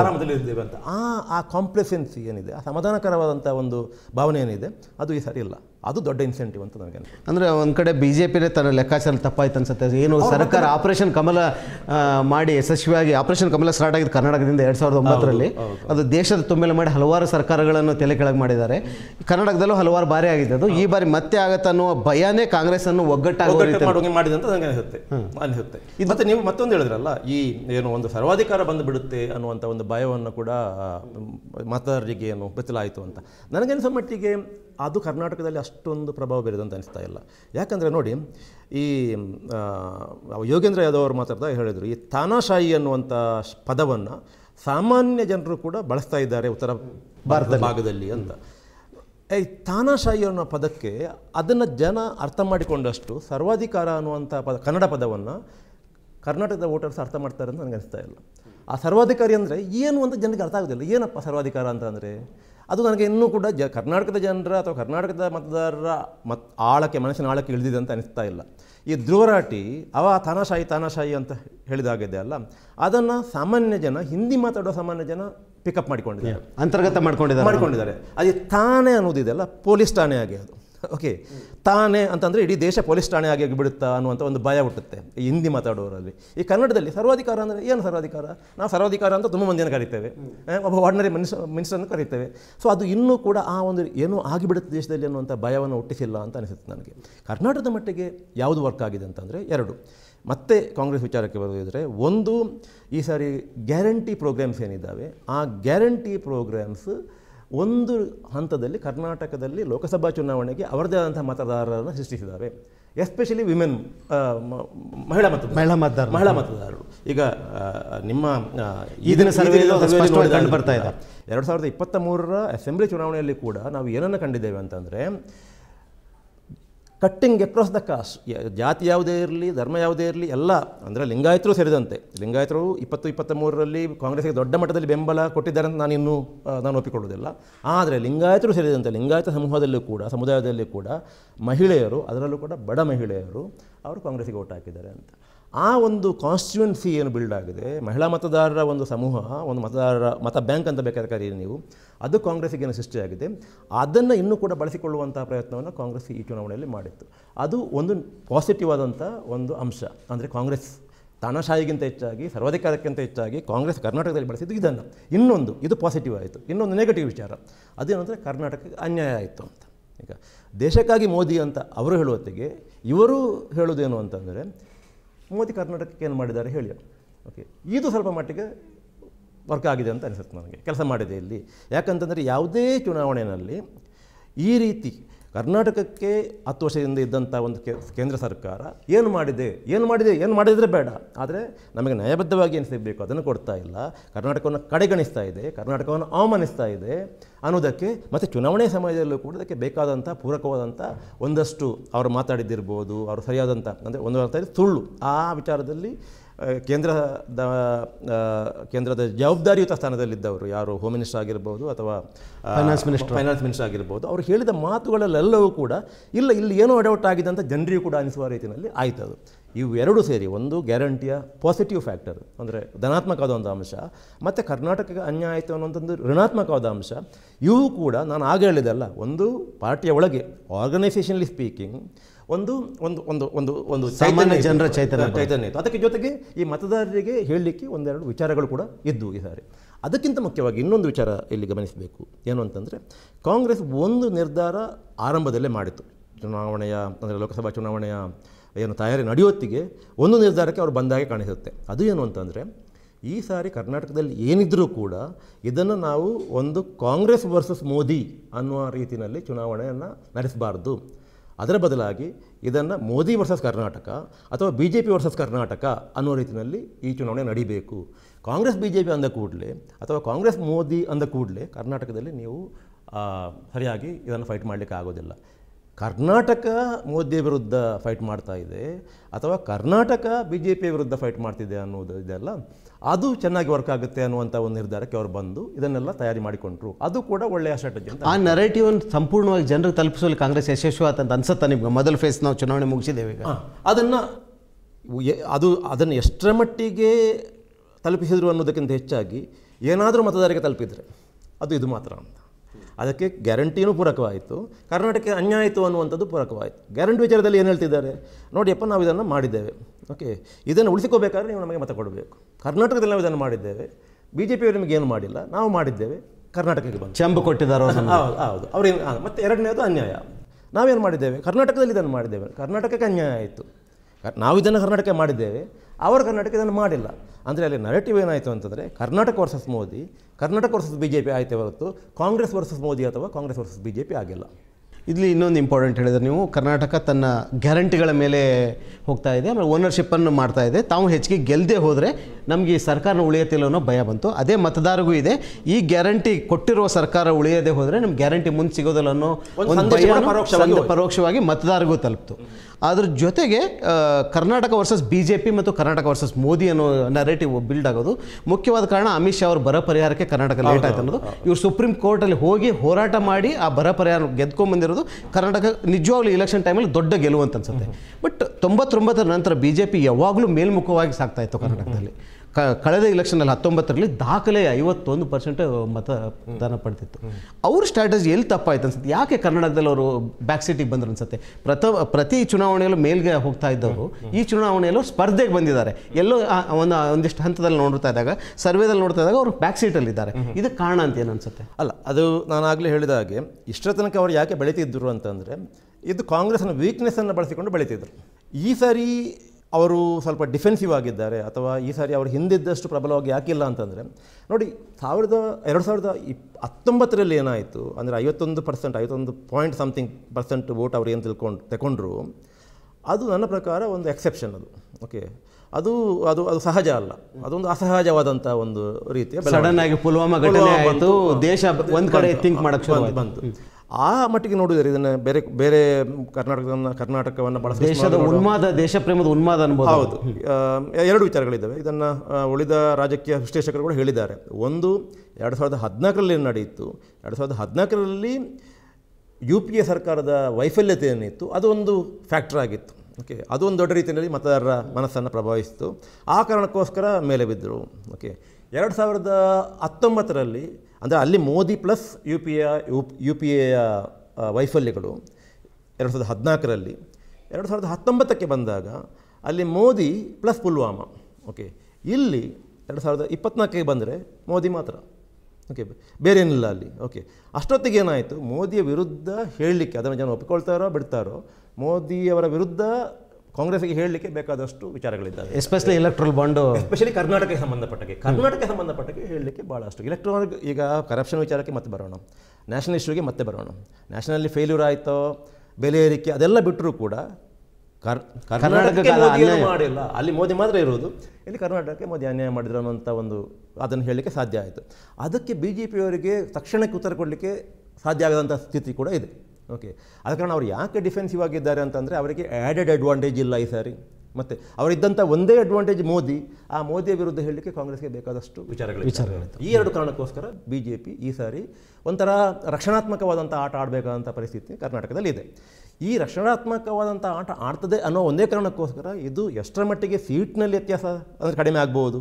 ಆರಾಮದಲ್ಲಿ ಇದ್ದೇವೆ ಅಂತ ಆ ಆ ಕಾಂಪ್ಲೆಸೆನ್ಸಿ ಏನಿದೆ ಆ ಸಮಾಧಾನಕರವಾದಂಥ ಒಂದು ಭಾವನೆ ಏನಿದೆ ಅದು ಈ ಸರಿ ಇಲ್ಲ ಅದು ದೊಡ್ಡ ಇನ್ಸೆಂಟಿವ್ ಅಂತ ನನಗೆ ಅಂದರೆ ಒಂದು ಕಡೆ ಬಿ ಜೆ ಪಿನೇ ತನ್ನ ಲೆಕ್ಕಾಚಾರ ತಪ್ಪಾಯ್ತು ಅನ್ಸುತ್ತೆ ಏನು ಸರ್ಕಾರ ಆಪರೇಷನ್ ಕಮಲ ಮಾಡಿ ಯಶಸ್ವಿಯಾಗಿ ಆಪರೇಷನ್ ಕಮಲ ಸ್ಟಾರ್ಟ್ ಆಗಿದೆ ಕರ್ನಾಟಕದಿಂದ ಎರಡು ಸಾವಿರದ ಒಂಬತ್ತರಲ್ಲಿ ಅದು ದೇಶದ ತುಂಬೆಲೆ ಮಾಡಿ ಹಲವಾರು ಸರ್ಕಾರಗಳನ್ನು ತಲೆ ಕೆಳಗೆ ಮಾಡಿದ್ದಾರೆ ಕರ್ನಾಟಕದಲ್ಲೂ ಹಲವಾರು ಬಾರಿ ಆಗಿದೆ ಅದು ಈ ಬಾರಿ ಮತ್ತೆ ಆಗುತ್ತೆ ಅನ್ನುವ ಭಯನೇ ಕಾಂಗ್ರೆಸ್ ಅನ್ನು ಒಗ್ಗಟ್ಟಾಗಿ ಮಾಡಿದೆ ಅಂತ ಇದು ಮತ್ತೆ ನೀವು ಮತ್ತೊಂದು ಹೇಳಿದ್ರಲ್ಲ ಈ ಏನು ಒಂದು ಸರ್ವಾಧಿಕಾರ ಬಂದು ಬಿಡುತ್ತೆ ಅನ್ನುವಂಥ ಒಂದು ಭಯವನ್ನು ಕೂಡ ಮತದಾರರಿಗೆ ಏನು ಬಿತ್ತಲಾಯಿತು ಅಂತ ನನಗೇನು ಮಟ್ಟಿಗೆ ಅದು ಕರ್ನಾಟಕದಲ್ಲಿ ಅಷ್ಟೊಂದು ಪ್ರಭಾವ ಬೀರಿದಂತ ಅನಿಸ್ತಾ ಇಲ್ಲ ಯಾಕಂದರೆ ನೋಡಿ ಈ ಯೋಗೇಂದ್ರ ಯಾದವ್ ಅವರು ಮಾತಾಡ್ತಾ ಹೇಳಿದರು ಈ ತಾನಾಶಾಹಿ ಅನ್ನುವಂಥ ಪದವನ್ನು ಸಾಮಾನ್ಯ ಜನರು ಕೂಡ ಬಳಸ್ತಾ ಇದ್ದಾರೆ ಉತ್ತರ ಭಾರತ ಭಾಗದಲ್ಲಿ ಅಂತ ಈ ತಾನಾಶಾಹಿ ಅನ್ನೋ ಪದಕ್ಕೆ ಅದನ್ನು ಜನ ಅರ್ಥ ಮಾಡಿಕೊಂಡಷ್ಟು ಸರ್ವಾಧಿಕಾರ ಅನ್ನುವಂಥ ಪದ ಕನ್ನಡ ಪದವನ್ನು ಕರ್ನಾಟಕದ ವೋಟರ್ಸ್ ಅರ್ಥ ಮಾಡ್ತಾರೆ ಅಂತ ನನಗೆ ಅನಿಸ್ತಾ ಇಲ್ಲ ಆ ಸರ್ವಾಧಿಕಾರಿ ಅಂದರೆ ಏನು ಅಂತ ಜನಕ್ಕೆ ಅರ್ಥ ಆಗೋದಿಲ್ಲ ಏನಪ್ಪ ಸರ್ವಾಧಿಕಾರ ಅಂತ ಅಂದರೆ ಅದು ನನಗೆ ಇನ್ನೂ ಕೂಡ ಜ ಕರ್ನಾಟಕದ ಜನರ ಅಥವಾ ಕರ್ನಾಟಕದ ಮತದಾರರ ಮತ್ ಆಳಕ್ಕೆ ಮನಸ್ಸಿನ ಆಳಕ್ಕೆ ಇಳಿದಿದೆ ಅಂತ ಅನಿಸ್ತಾ ಇಲ್ಲ ಈ ಧ್ರುವರಾಟಿ ಅವ ತಾನಾಶಾಹಿ ತಾನಾಶಾಹಿ ಅಂತ ಹೇಳಿದಾಗಿದೆ ಅಲ್ಲ ಅದನ್ನು ಸಾಮಾನ್ಯ ಜನ ಹಿಂದಿ ಮಾತಾಡುವ ಸಾಮಾನ್ಯ ಜನ ಪಿಕಪ್ ಮಾಡಿಕೊಂಡಿದ್ದಾರೆ ಅಂತರ್ಗತ ಮಾಡ್ಕೊಂಡಿದ್ದಾರೆ ಮಾಡ್ಕೊಂಡಿದ್ದಾರೆ ಅದೇ ತಾನೇ ಅಲ್ಲ ಪೊಲೀಸ್ ಠಾಣೆ ಆಗಿ ಅದು ಓಕೆ ತಾನೇ ಅಂತಂದರೆ ಇಡೀ ದೇಶ ಪೊಲೀಸ್ ಠಾಣೆ ಆಗಿ ಆಗಿಬಿಡುತ್ತಾ ಅನ್ನುವಂಥ ಒಂದು ಭಯ ಹುಟ್ಟುತ್ತೆ ಈ ಹಿಂದಿ ಮಾತಾಡೋರಲ್ಲಿ ಈ ಕನ್ನಡದಲ್ಲಿ ಸರ್ವಾಧಿಕಾರ ಅಂದರೆ ಏನು ಸರ್ವಾಧಿಕಾರ ನಾವು ಸರ್ವಾಧಿಕಾರ ಅಂತ ತುಂಬ ಮಂದಿಯನ್ನು ಕರಿತೇವೆ ಒಬ್ಬ ಆರ್ಡಿನರಿ ಮಿನಿಸ್ಟರ್ ಮಿನಿಸ್ಟರ್ನ ಕರಿತೇವೆ ಸೊ ಅದು ಇನ್ನೂ ಕೂಡ ಆ ಒಂದು ಏನೂ ಆಗಿಬಿಡುತ್ತೆ ದೇಶದಲ್ಲಿ ಅನ್ನುವಂಥ ಭಯವನ್ನು ಹುಟ್ಟಿಸಿಲ್ಲ ಅಂತ ಅನಿಸುತ್ತೆ ನನಗೆ ಕರ್ನಾಟಕದ ಮಟ್ಟಿಗೆ ಯಾವುದು ವರ್ಕ್ ಆಗಿದೆ ಅಂತಂದರೆ ಎರಡು ಮತ್ತೆ ಕಾಂಗ್ರೆಸ್ ವಿಚಾರಕ್ಕೆ ಬರೋದಿದ್ರೆ ಒಂದು ಈ ಸಾರಿ ಗ್ಯಾರಂಟಿ ಪ್ರೋಗ್ರಾಮ್ಸ್ ಏನಿದ್ದಾವೆ ಆ ಗ್ಯಾರಂಟಿ ಪ್ರೋಗ್ರಾಮ್ಸ್ ಒಂದು ಹಂತದಲ್ಲಿ ಕರ್ನಾಟಕದಲ್ಲಿ ಲೋಕಸಭಾ ಚುನಾವಣೆಗೆ ಅವರದೇ ಆದಂಥ ಮತದಾರರನ್ನು ಸೃಷ್ಟಿಸಿದ್ದಾರೆ ಎಸ್ಪೆಷಲಿ ವಿಮೆನ್ ಮಹಿಳಾ ಮತ ಮಹಿಳಾ ಮತದಾರರು ಮಹಿಳಾ ಮತದಾರರು ಈಗ ನಿಮ್ಮ ಕಂಡು ಬರ್ತಾ ಇದೆ ಎರಡು ಸಾವಿರದ ಇಪ್ಪತ್ತ ಮೂರರ ಅಸೆಂಬ್ಲಿ ಚುನಾವಣೆಯಲ್ಲಿ ಕೂಡ ನಾವು ಏನನ್ನು ಕಂಡಿದ್ದೇವೆ ಅಂತಂದರೆ ಕಟ್ಟಿಂಗ್ ಎಕ್ರಾಸ್ ದ ಕಾಸ್ಟ್ ಜಾತಿ ಯಾವುದೇ ಇರಲಿ ಧರ್ಮ ಯಾವುದೇ ಇರಲಿ ಎಲ್ಲ ಅಂದರೆ ಲಿಂಗಾಯತರು ಸೇರಿದಂತೆ ಲಿಂಗಾಯತರು ಇಪ್ಪತ್ತು ಇಪ್ಪತ್ತ ಮೂರರಲ್ಲಿ ಕಾಂಗ್ರೆಸ್ಗೆ ದೊಡ್ಡ ಮಟ್ಟದಲ್ಲಿ ಬೆಂಬಲ ಕೊಟ್ಟಿದ್ದಾರೆ ಅಂತ ನಾನಿನ್ನೂ ನಾನು ಒಪ್ಪಿಕೊಳ್ಳೋದಿಲ್ಲ ಆದರೆ ಲಿಂಗಾಯತರು ಸೇರಿದಂತೆ ಲಿಂಗಾಯತ ಸಮೂಹದಲ್ಲೂ ಕೂಡ ಸಮುದಾಯದಲ್ಲಿ ಕೂಡ ಮಹಿಳೆಯರು ಅದರಲ್ಲೂ ಕೂಡ ಬಡ ಮಹಿಳೆಯರು ಅವರು ಕಾಂಗ್ರೆಸ್ಗೆ ಓಟ್ ಹಾಕಿದ್ದಾರೆ ಅಂತ ಆ ಒಂದು ಕಾನ್ಸ್ಟಿಟ್ಯೂನ್ಸಿ ಏನು ಬಿಲ್ಡ್ ಆಗಿದೆ ಮಹಿಳಾ ಮತದಾರರ ಒಂದು ಸಮೂಹ ಒಂದು ಮತದಾರರ ಮತ ಬ್ಯಾಂಕ್ ಅಂತ ಬೇಕಾದ ಕರೀರಿ ನೀವು ಅದು ಕಾಂಗ್ರೆಸ್ಸಿಗೇನು ಏನು ಸೃಷ್ಟಿಯಾಗಿದೆ ಅದನ್ನು ಇನ್ನೂ ಕೂಡ ಬಳಸಿಕೊಳ್ಳುವಂಥ ಪ್ರಯತ್ನವನ್ನು ಕಾಂಗ್ರೆಸ್ ಈ ಚುನಾವಣೆಯಲ್ಲಿ ಮಾಡಿತ್ತು ಅದು ಒಂದು ಪಾಸಿಟಿವ್ ಆದಂಥ ಒಂದು ಅಂಶ ಅಂದರೆ ಕಾಂಗ್ರೆಸ್ ತಾನಶಾಹಿಗಿಂತ ಹೆಚ್ಚಾಗಿ ಸರ್ವಾಧಿಕಾರಕ್ಕಿಂತ ಹೆಚ್ಚಾಗಿ ಕಾಂಗ್ರೆಸ್ ಕರ್ನಾಟಕದಲ್ಲಿ ಬಳಸಿದ್ದು ಇದನ್ನು ಇನ್ನೊಂದು ಇದು ಪಾಸಿಟಿವ್ ಆಯಿತು ಇನ್ನೊಂದು ನೆಗೆಟಿವ್ ವಿಚಾರ ಅದೇನಂದರೆ ಕರ್ನಾಟಕಕ್ಕೆ ಅನ್ಯಾಯ ಆಯಿತು ಅಂತ ಈಗ ದೇಶಕ್ಕಾಗಿ ಮೋದಿ ಅಂತ ಅವರು ಹೇಳುವತ್ತಿಗೆ ಇವರು ಹೇಳೋದೇನು ಅಂತಂದರೆ ಮೋದಿ ಕರ್ನಾಟಕಕ್ಕೆ ಏನು ಮಾಡಿದ್ದಾರೆ ಹೇಳಿ ಓಕೆ ಇದು ಸ್ವಲ್ಪ ಮಟ್ಟಿಗೆ ವರ್ಕ್ ಆಗಿದೆ ಅಂತ ಅನಿಸುತ್ತೆ ನನಗೆ ಕೆಲಸ ಮಾಡಿದೆ ಇಲ್ಲಿ ಯಾಕಂತಂದರೆ ಯಾವುದೇ ಚುನಾವಣೆಯಲ್ಲಿ ಈ ರೀತಿ ಕರ್ನಾಟಕಕ್ಕೆ ಹತ್ತು ವರ್ಷದಿಂದ ಇದ್ದಂಥ ಒಂದು ಕೇಂದ್ರ ಸರ್ಕಾರ ಏನು ಮಾಡಿದೆ ಏನು ಮಾಡಿದೆ ಏನು ಮಾಡಿದರೆ ಬೇಡ ಆದರೆ ನಮಗೆ ನ್ಯಾಯಬದ್ಧವಾಗಿ ಏನು ಸಿಗಬೇಕು ಅದನ್ನು ಕೊಡ್ತಾ ಇಲ್ಲ ಕರ್ನಾಟಕವನ್ನು ಕಡೆಗಣಿಸ್ತಾ ಇದೆ ಕರ್ನಾಟಕವನ್ನು ಅವಮಾನಿಸ್ತಾ ಇದೆ ಅನ್ನೋದಕ್ಕೆ ಮತ್ತು ಚುನಾವಣೆ ಸಮಯದಲ್ಲೂ ಕೂಡ ಅದಕ್ಕೆ ಬೇಕಾದಂಥ ಪೂರಕವಾದಂಥ ಒಂದಷ್ಟು ಅವರು ಮಾತಾಡಿದ್ದಿರ್ಬೋದು ಅವರು ಸರಿಯಾದಂಥ ಅಂದರೆ ಒಂದು ಸುಳ್ಳು ಆ ವಿಚಾರದಲ್ಲಿ ಕೇಂದ್ರದ ಕೇಂದ್ರದ ಜವಾಬ್ದಾರಿಯುತ ಸ್ಥಾನದಲ್ಲಿದ್ದವರು ಯಾರು ಹೋಮ್ ಮಿನಿಸ್ಟರ್ ಆಗಿರ್ಬೋದು ಅಥವಾ ಫೈನಾನ್ಸ್ ಮಿನಿಸ್ಟರ್ ಫೈನಾನ್ಸ್ ಮಿನಿಸ್ಟರ್ ಆಗಿರ್ಬೋದು ಅವರು ಹೇಳಿದ ಮಾತುಗಳಲ್ಲೆಲ್ಲವೂ ಕೂಡ ಇಲ್ಲ ಇಲ್ಲಿ ಏನೋ ಅಡೌಟ್ ಆಗಿದೆ ಅಂತ ಜನರಿಗೂ ಕೂಡ ಅನಿಸುವ ರೀತಿಯಲ್ಲಿ ಆಯಿತು ಅದು ಇವೆರಡೂ ಸೇರಿ ಒಂದು ಗ್ಯಾರಂಟಿಯ ಪಾಸಿಟಿವ್ ಫ್ಯಾಕ್ಟರ್ ಅಂದರೆ ಧನಾತ್ಮಕವಾದ ಒಂದು ಅಂಶ ಮತ್ತು ಕರ್ನಾಟಕಕ್ಕೆ ಅನ್ಯಾಯ ಆಯಿತು ಅನ್ನೋಂಥದ್ದು ಋಣಾತ್ಮಕವಾದ ಅಂಶ ಇವು ಕೂಡ ನಾನು ಆಗ ಹೇಳಿದೆ ಅಲ್ಲ ಒಂದು ಪಾರ್ಟಿಯ ಒಳಗೆ ಆರ್ಗನೈಸೇಷನ್ಲಿ ಸ್ಪೀಕಿಂಗ್ ಒಂದು ಒಂದು ಒಂದು ಒಂದು ಒಂದು ಸಾಮಾನ್ಯ ಜನರ ಚೈತನ್ಯ ಚೈತನ್ಯ ಇತ್ತು ಅದಕ್ಕೆ ಜೊತೆಗೆ ಈ ಮತದಾರರಿಗೆ ಹೇಳಲಿಕ್ಕೆ ಒಂದೆರಡು ವಿಚಾರಗಳು ಕೂಡ ಇದ್ದು ಈ ಸಾರಿ ಅದಕ್ಕಿಂತ ಮುಖ್ಯವಾಗಿ ಇನ್ನೊಂದು ವಿಚಾರ ಇಲ್ಲಿ ಗಮನಿಸಬೇಕು ಏನು ಅಂತಂದರೆ ಕಾಂಗ್ರೆಸ್ ಒಂದು ನಿರ್ಧಾರ ಆರಂಭದಲ್ಲೇ ಮಾಡಿತು ಚುನಾವಣೆಯ ಅಂದರೆ ಲೋಕಸಭಾ ಚುನಾವಣೆಯ ಏನು ತಯಾರಿ ನಡೆಯೋತ್ತಿಗೆ ಒಂದು ನಿರ್ಧಾರಕ್ಕೆ ಅವರು ಬಂದಾಗೆ ಕಾಣಿಸುತ್ತೆ ಅದು ಏನು ಅಂತಂದರೆ ಈ ಸಾರಿ ಕರ್ನಾಟಕದಲ್ಲಿ ಏನಿದ್ದರೂ ಕೂಡ ಇದನ್ನು ನಾವು ಒಂದು ಕಾಂಗ್ರೆಸ್ ವರ್ಸಸ್ ಮೋದಿ ಅನ್ನುವ ರೀತಿಯಲ್ಲಿ ಚುನಾವಣೆಯನ್ನು ನಡೆಸಬಾರ್ದು ಅದರ ಬದಲಾಗಿ ಇದನ್ನು ಮೋದಿ ವರ್ಸಸ್ ಕರ್ನಾಟಕ ಅಥವಾ B J P versus Karnataka ಅನ್ನೋ ರೀತಿಯಲ್ಲಿ ಈ ಚುನಾವಣೆ ನಡೀಬೇಕು ಕಾಂಗ್ರೆಸ್ ಬಿ ಜೆ ಪಿ ಅಂದ ಕೂಡಲೇ ಅಥವಾ ಕಾಂಗ್ರೆಸ್ ಮೋದಿ ಅಂದ ಕೂಡಲೇ ಕರ್ನಾಟಕದಲ್ಲಿ ನೀವು ಸರಿಯಾಗಿ ಇದನ್ನು ಫೈಟ್ ಮಾಡಲಿಕ್ಕೆ ಆಗೋದಿಲ್ಲ ಕರ್ನಾಟಕ ಮೋದಿ ವಿರುದ್ಧ ಫೈಟ್ ಮಾಡ್ತಾ ಇದೆ ಅಥವಾ ಕರ್ನಾಟಕ ಬಿ ಜೆ ಪಿ ವಿರುದ್ಧ ಫೈಟ್ ಮಾಡ್ತಿದೆ ಅನ್ನೋದು ಇದೆಲ್ಲ ಅದು ಚೆನ್ನಾಗಿ ವರ್ಕ್ ಆಗುತ್ತೆ ಅನ್ನುವಂಥ ಒಂದು ನಿರ್ಧಾರಕ್ಕೆ ಅವರು ಬಂದು ಇದನ್ನೆಲ್ಲ ತಯಾರಿ ಮಾಡಿಕೊಂಡ್ರು ಅದು ಕೂಡ ಒಳ್ಳೆಯ ಸ್ಟ್ರಾಟಜಿ ಅಂತ ಆ ನೆರೇಟಿವ್ ಸಂಪೂರ್ಣವಾಗಿ ಜನರಿಗೆ ತಲುಪಿಸಲು ಕಾಂಗ್ರೆಸ್ ಯಶಸ್ವಿ ಆತಂತ ಅನ್ಸುತ್ತಾ ನಿಮ್ಗೆ ಮೊದಲ ಫೇಸ್ ನಾವು ಚುನಾವಣೆ ಮುಗಿಸಿದ್ದೇವೆ ಈಗ ಅದನ್ನು ಅದು ಅದನ್ನು ಎಷ್ಟರ ಮಟ್ಟಿಗೆ ತಲುಪಿಸಿದ್ರು ಅನ್ನೋದಕ್ಕಿಂತ ಹೆಚ್ಚಾಗಿ ಏನಾದರೂ ಮತದಾರರಿಗೆ ತಲುಪಿದರೆ ಅದು ಇದು ಮಾತ್ರ ಅಂತ ಅದಕ್ಕೆ ಗ್ಯಾರಂಟಿನೂ ಪೂರಕವಾಯಿತು ಕರ್ನಾಟಕಕ್ಕೆ ಅನ್ಯಾಯಿತು ಅನ್ನುವಂಥದ್ದು ಪೂರಕವಾಯಿತು ಗ್ಯಾರಂಟಿ ವಿಚಾರದಲ್ಲಿ ಏನು ಹೇಳ್ತಿದ್ದಾರೆ ನೋಡಿಯಪ್ಪ ನಾವು ಇದನ್ನು ಮಾಡಿದ್ದೇವೆ ಓಕೆ ಇದನ್ನು ಉಳಿಸಿಕೋಬೇಕಾದ್ರೆ ನೀವು ನಮಗೆ ಮತ ಕೊಡಬೇಕು ಕರ್ನಾಟಕದಲ್ಲಿ ನಾವು ಇದನ್ನು ಮಾಡಿದ್ದೇವೆ ಬಿ ಜೆ ಪಿಯವರು ನಿಮಗೇನು ಮಾಡಿಲ್ಲ ನಾವು ಮಾಡಿದ್ದೇವೆ ಕರ್ನಾಟಕಕ್ಕೆ ಬಂದು ಚೆಂಬು ಕೊಟ್ಟಿದ್ದಾರೆ ಹೌದು ಹೌದು ಅವ್ರೇನು ಮತ್ತು ಎರಡನೇದು ಅನ್ಯಾಯ ನಾವೇನು ಮಾಡಿದ್ದೇವೆ ಕರ್ನಾಟಕದಲ್ಲಿ ಇದನ್ನು ಮಾಡಿದ್ದೇವೆ ಕರ್ನಾಟಕಕ್ಕೆ ಅನ್ಯಾಯ ಆಯಿತು ನಾವು ಇದನ್ನು ಕರ್ನಾಟಕ ಮಾಡಿದ್ದೇವೆ ಅವರು ಕರ್ನಾಟಕ ಇದನ್ನು ಮಾಡಿಲ್ಲ ಅಂದರೆ ಅಲ್ಲಿ ನರೇಟಿವ್ ಏನಾಯಿತು ಅಂತಂದರೆ Karnataka versus Modi Karnataka versus B J P ಆಯಿತೇ ಹೊರತು ಕಾಂಗ್ರೆಸ್ ವರ್ಸಸ್ ಮೋದಿ ಅಥವಾ Congress versus B J P ಆಗಿಲ್ಲ ಇಲ್ಲಿ ಇನ್ನೊಂದು ಇಂಪಾರ್ಟೆಂಟ್ ಹೇಳಿದ್ರೆ ನೀವು ಕರ್ನಾಟಕ ತನ್ನ ಗ್ಯಾರಂಟಿಗಳ ಮೇಲೆ ಹೋಗ್ತಾ ಇದೆ ಆಮೇಲೆ ಓನರ್ಶಿಪ್ಪನ್ನು ಮಾಡ್ತಾ ಇದೆ ತಾವು ಹೆಚ್ಚಿಗೆ ಗೆಲ್ಲದೆ ಹೋದರೆ ನಮಗೆ ಈ ಸರ್ಕಾರ ಉಳಿಯುತ್ತಿಲ್ಲ ಅನ್ನೋ ಭಯ ಬಂತು ಅದೇ ಮತದಾರಗೂ ಇದೆ ಈ ಗ್ಯಾರಂಟಿ ಕೊಟ್ಟಿರುವ ಸರ್ಕಾರ ಉಳಿಯದೆ ಹೋದರೆ ನಮ್ಗೆ ಗ್ಯಾರಂಟಿ ಮುಂದೆ ಸಿಗೋದಿಲ್ಲ ಅನ್ನೋ ಒಂದು ಪರೋಕ್ಷವಾಗಿ ಮತದಾರಿಗೂ ತಲುಪ್ತು ಅದ್ರ ಜೊತೆಗೆ Karnataka versus B J P ಮತ್ತು ಕರ್ನಾಟಕ ವರ್ಸಸ್ ಮೋದಿ ಅನ್ನೋ ನರೇಟಿವ್ ಬಿಲ್ಡ್ ಆಗೋದು ಮುಖ್ಯವಾದ ಕಾರಣ ಅಮಿತ್ ಶಾ ಅವರು ಬರ ಪರಿಹಾರಕ್ಕೆ ಕರ್ನಾಟಕ ಲೇಟ್ ಆಯ್ತು ಅನ್ನೋದು ಇವರು ಸುಪ್ರೀಂ ಕೋರ್ಟಲ್ಲಿ ಹೋಗಿ ಹೋರಾಟ ಮಾಡಿ ಆ ಬರ ಪರಿಹಾರ ಗೆದ್ಕೊಂಡ್ಬಂದಿರೋದು ಬಂದಿರೋದು ಕರ್ನಾಟಕ ನಿಜವಾಗ್ಲೂ ಇಲೆಕ್ಷನ್ ಟೈಮಲ್ಲಿ ದೊಡ್ಡ ಗೆಲುವು ಅಂತ ಅನ್ಸುತ್ತೆ ಬಟ್ ತೊಂಬತ್ತೊಂಬತ್ತರ ನಂತರ ಬಿ ಜೆ ಪಿ ಯಾವಾಗಲೂ ಮೇಲ್ಮುಖವಾಗಿ ಸಾಕ್ತಾ ಇತ್ತು ಕರ್ನಾಟಕದಲ್ಲಿ ಕ ಕಳೆದ ಇಲೆಕ್ಷನಲ್ಲಿ ಹತ್ತೊಂಬತ್ತರಲ್ಲಿ ದಾಖಲೆ ಐವತ್ತೊಂದು ಪರ್ಸೆಂಟ್ ಮತದಾನ ಪಡೆದಿತ್ತು ಅವ್ರ ಸ್ಟ್ರಾಟಜಿ ಎಲ್ಲಿ ತಪ್ಪಾಯ್ತು ಅನ್ಸುತ್ತೆ ಯಾಕೆ ಕರ್ನಾಟಕದಲ್ಲಿ ಅವರು ಬ್ಯಾಕ್ ಸೀಟಿಗೆ ಬಂದರು ಅನ್ಸುತ್ತೆ ಪ್ರಥಮ ಪ್ರತಿ ಚುನಾವಣೆಯಲ್ಲೂ ಮೇಲ್ಗೆ ಹೋಗ್ತಾ ಇದ್ದವರು ಈ ಚುನಾವಣೆಯಲ್ಲೂ ಸ್ಪರ್ಧೆಗೆ ಬಂದಿದ್ದಾರೆ ಎಲ್ಲೋ ಒಂದು ಒಂದಿಷ್ಟು ಹಂತದಲ್ಲಿ ನೋಡ್ತಾ ಇದ್ದಾಗ ಸರ್ವೇದಲ್ಲಿ ನೋಡ್ತಾ ಇದ್ದಾಗ ಅವರು ಬ್ಯಾಕ್ ಇದ್ದಾರೆ ಇದಕ್ಕೆ ಕಾರಣ ಅಂತ ಏನು ಅನ್ಸುತ್ತೆ ಅಲ್ಲ ಅದು ನಾನು ಆಗಲೇ ಹೇಳಿದ ಹಾಗೆ ಇಷ್ಟರ ತನಕ ಅವರು ಯಾಕೆ ಬೆಳೀತಿದ್ದರು ಅಂತಂದರೆ ಇದು ಕಾಂಗ್ರೆಸ್ನ ವೀಕ್ನೆಸ್ಸನ್ನು ಬಳಸಿಕೊಂಡು ಬೆಳೀತಿದ್ರು ಈ ಸಾರಿ ಅವರು ಸ್ವಲ್ಪ ಡಿಫೆನ್ಸಿವ್ ಆಗಿದ್ದಾರೆ ಅಥವಾ ಈ ಸಾರಿ ಅವರು ಹಿಂದಿದ್ದಷ್ಟು ಪ್ರಬಲವಾಗಿ ಯಾಕಿಲ್ಲ ಅಂತಂದರೆ ನೋಡಿ ಸಾವಿರದ ಎರಡು ಸಾವಿರದ ಇಪ್ ಹತ್ತೊಂಬತ್ತರಲ್ಲಿ ಏನಾಯಿತು ಅಂದರೆ ಐವತ್ತೊಂದು ಪರ್ಸೆಂಟ್ ಐವತ್ತೊಂದು ಪಾಯಿಂಟ್ ಸಮಥಿಂಗ್ ಪರ್ಸೆಂಟ್ ವೋಟ್ ಅವ್ರು ಏನು ತಿಳ್ಕೊಂಡು ತಗೊಂಡ್ರು ಅದು ನನ್ನ ಪ್ರಕಾರ ಒಂದು ಎಕ್ಸೆಪ್ಷನ್ ಅದು ಓಕೆ ಅದು ಅದು ಅದು ಸಹಜ ಅಲ್ಲ ಅದೊಂದು ಅಸಹಜವಾದಂಥ ಒಂದು ರೀತಿಯ ಸಡನ್ ಆಗಿ ಪುಲ್ವಾಮಾ ಘಟನೆ ಆಯಿತು ದೇಶ ಒಂದು ಕಡೆ ಥಿಂಕ್ ಮಾಡೋಕ್ಕೆ ಬಂತು ಆ ಮಟ್ಟಿಗೆ ನೋಡಿದರೆ ಇದನ್ನು ಬೇರೆ ಬೇರೆ ಕರ್ನಾಟಕದ ಕರ್ನಾಟಕವನ್ನು ಬಳಸಿ ದೇಶದ ಉನ್ಮಾದ ದೇಶ ಪ್ರೇಮದ ಉನ್ಮಾದ ಅನುಭವ ಹೌದು ಎರಡು ವಿಚಾರಗಳಿದ್ದಾವೆ ಇದನ್ನು ಉಳಿದ ರಾಜಕೀಯ ವಿಶ್ಲೇಷಕರು ಕೂಡ ಹೇಳಿದ್ದಾರೆ ಒಂದು ಎರಡು ಸಾವಿರದ ಹದಿನಾಲ್ಕರಲ್ಲಿ ಏನು ನಡೆಯಿತು ಎರಡು ಸಾವಿರದ ಹದಿನಾಲ್ಕರಲ್ಲಿ ಯು ಪಿ ಎ ಸರ್ಕಾರದ ವೈಫಲ್ಯತೆ ಏನಿತ್ತು ಅದು ಒಂದು ಫ್ಯಾಕ್ಟರ್ ಆಗಿತ್ತು ಓಕೆ ಅದು ಒಂದು ದೊಡ್ಡ ರೀತಿಯಲ್ಲಿ ಮತದಾರರ ಮನಸ್ಸನ್ನು ಪ್ರಭಾವಿಸಿತು ಆ ಕಾರಣಕ್ಕೋಸ್ಕರ ಮೇಲೆ ಬಿದ್ದರು ಓಕೆ ಎರಡು ಸಾವಿರದ ಹತ್ತೊಂಬತ್ತರಲ್ಲಿ ಅಂದರೆ ಅಲ್ಲಿ Modi plus U P A U P ಎಯ ವೈಫಲ್ಯಗಳು ಎರಡು ಸಾವಿರದ ಹದಿನಾಲ್ಕರಲ್ಲಿ ಎರಡು ಸಾವಿರದ ಹತ್ತೊಂಬತ್ತಕ್ಕೆ ಬಂದಾಗ ಅಲ್ಲಿ ಮೋದಿ ಪ್ಲಸ್ ಪುಲ್ವಾಮಾ ಓಕೆ ಇಲ್ಲಿ ಎರಡು ಸಾವಿರದ ಇಪ್ಪತ್ನಾಲ್ಕಿಗೆ ಬಂದರೆ ಮೋದಿ ಮಾತ್ರ ಓಕೆ ಬೇರೆ ಏನಿಲ್ಲ ಅಲ್ಲಿ ಓಕೆ ಅಷ್ಟೊತ್ತಿಗೆ ಏನಾಯಿತು ಮೋದಿಯ ವಿರುದ್ಧ ಹೇಳಲಿಕ್ಕೆ ಅದನ್ನು ಜನ ಒಪ್ಪಿಕೊಳ್ತಾರೋ ಬಿಡ್ತಾರೋ ಮೋದಿಯವರ ವಿರುದ್ಧ ಕಾಂಗ್ರೆಸ್ಗೆ ಹೇಳಲಿಕ್ಕೆ ಬೇಕಾದಷ್ಟು ವಿಚಾರಗಳಿದ್ದಾವೆ ಎಸ್ಪೆಷಲಿ ಎಲೆಕ್ಟ್ರಲ್ ಬಾಂಡ್ ಎಸ್ಪೆಷಲಿ ಕರ್ನಾಟಕಕ್ಕೆ ಸಂಬಂಧಪಟ್ಟಕ್ಕೆ ಕರ್ನಾಟಕಕ್ಕೆ ಸಂಬಂಧಪಟ್ಟಕ್ಕೆ ಹೇಳಲಿಕ್ಕೆ ಭಾಳಷ್ಟು ಎಲೆಕ್ಟ್ರಾನಿಕ್ ಈಗ ಕರಪ್ಷನ್ ವಿಚಾರಕ್ಕೆ ಮತ್ತೆ ಬರೋಣ ನ್ಯಾಷನಲ್ ಇಶ್ಯೂಗೆ ಮತ್ತೆ ಬರೋಣ ನ್ಯಾಷನಲ್ಲಿ ಫೇಲ್ಯೂರ್ ಆಯಿತೋ ಬೆಲೆ ಏರಿಕೆ ಅದೆಲ್ಲ ಬಿಟ್ಟರೂ ಕೂಡ ಕರ್ ಕರ್ನಾಟಕಕ್ಕೆ ಮಾಡಿಲ್ಲ ಅಲ್ಲಿ ಮೋದಿ ಮಾತ್ರ ಇರೋದು ಇಲ್ಲಿ ಕರ್ನಾಟಕಕ್ಕೆ ಮೋದಿ ಅನ್ಯಾಯ ಮಾಡಿದ್ರು ಅನ್ನೋಂಥ ಒಂದು ಅದನ್ನು ಹೇಳಲಿಕ್ಕೆ ಸಾಧ್ಯ ಆಯಿತು ಅದಕ್ಕೆ ಬಿ ಜೆ ಪಿಯವರಿಗೆ ತಕ್ಷಣಕ್ಕೆ ಉತ್ತರ ಕೊಡಲಿಕ್ಕೆ ಸಾಧ್ಯ ಆಗದಂಥ ಸ್ಥಿತಿ ಕೂಡ ಇದೆ ಓಕೆ ಆದ ಕಾರಣ ಅವ್ರು ಯಾಕೆ ಡಿಫೆನ್ಸಿವ್ ಆಗಿದ್ದಾರೆ ಅಂತಂದರೆ ಅವರಿಗೆ ಆ್ಯಡೆಡ್ ಅಡ್ವಾಂಟೇಜ್ ಇಲ್ಲ ಈ ಸಾರಿ ಮತ್ತು ಅವರಿದ್ದಂಥ ಒಂದೇ ಅಡ್ವಾಂಟೇಜ್ ಮೋದಿ ಆ ಮೋದಿಯ ವಿರುದ್ಧ ಹೇಳಲಿಕ್ಕೆ ಕಾಂಗ್ರೆಸ್ಗೆ ಬೇಕಾದಷ್ಟು ವಿಚಾರಗಳು ವಿಚಾರಗಳಿತ್ತು ಈ ಎರಡು ಕಾರಣಕ್ಕೋಸ್ಕರ ಬಿ ಜೆ ಪಿ ಈ ಸಾರಿ ಒಂಥರ ರಕ್ಷಣಾತ್ಮಕವಾದಂಥ ಆಟ ಆಡಬೇಕಾದಂಥ ಪರಿಸ್ಥಿತಿ ಕರ್ನಾಟಕದಲ್ಲಿ ಇದೆ ಈ ರಕ್ಷಣಾತ್ಮಕವಾದಂಥ ಆಟ ಆಡ್ತದೆ ಅನ್ನೋ ಒಂದೇ ಕಾರಣಕ್ಕೋಸ್ಕರ ಇದು ಎಷ್ಟರ ಮಟ್ಟಿಗೆ ಸೀಟ್ನಲ್ಲಿ ವ್ಯತ್ಯಾಸ ಅಂದರೆ ಕಡಿಮೆ ಆಗ್ಬೋದು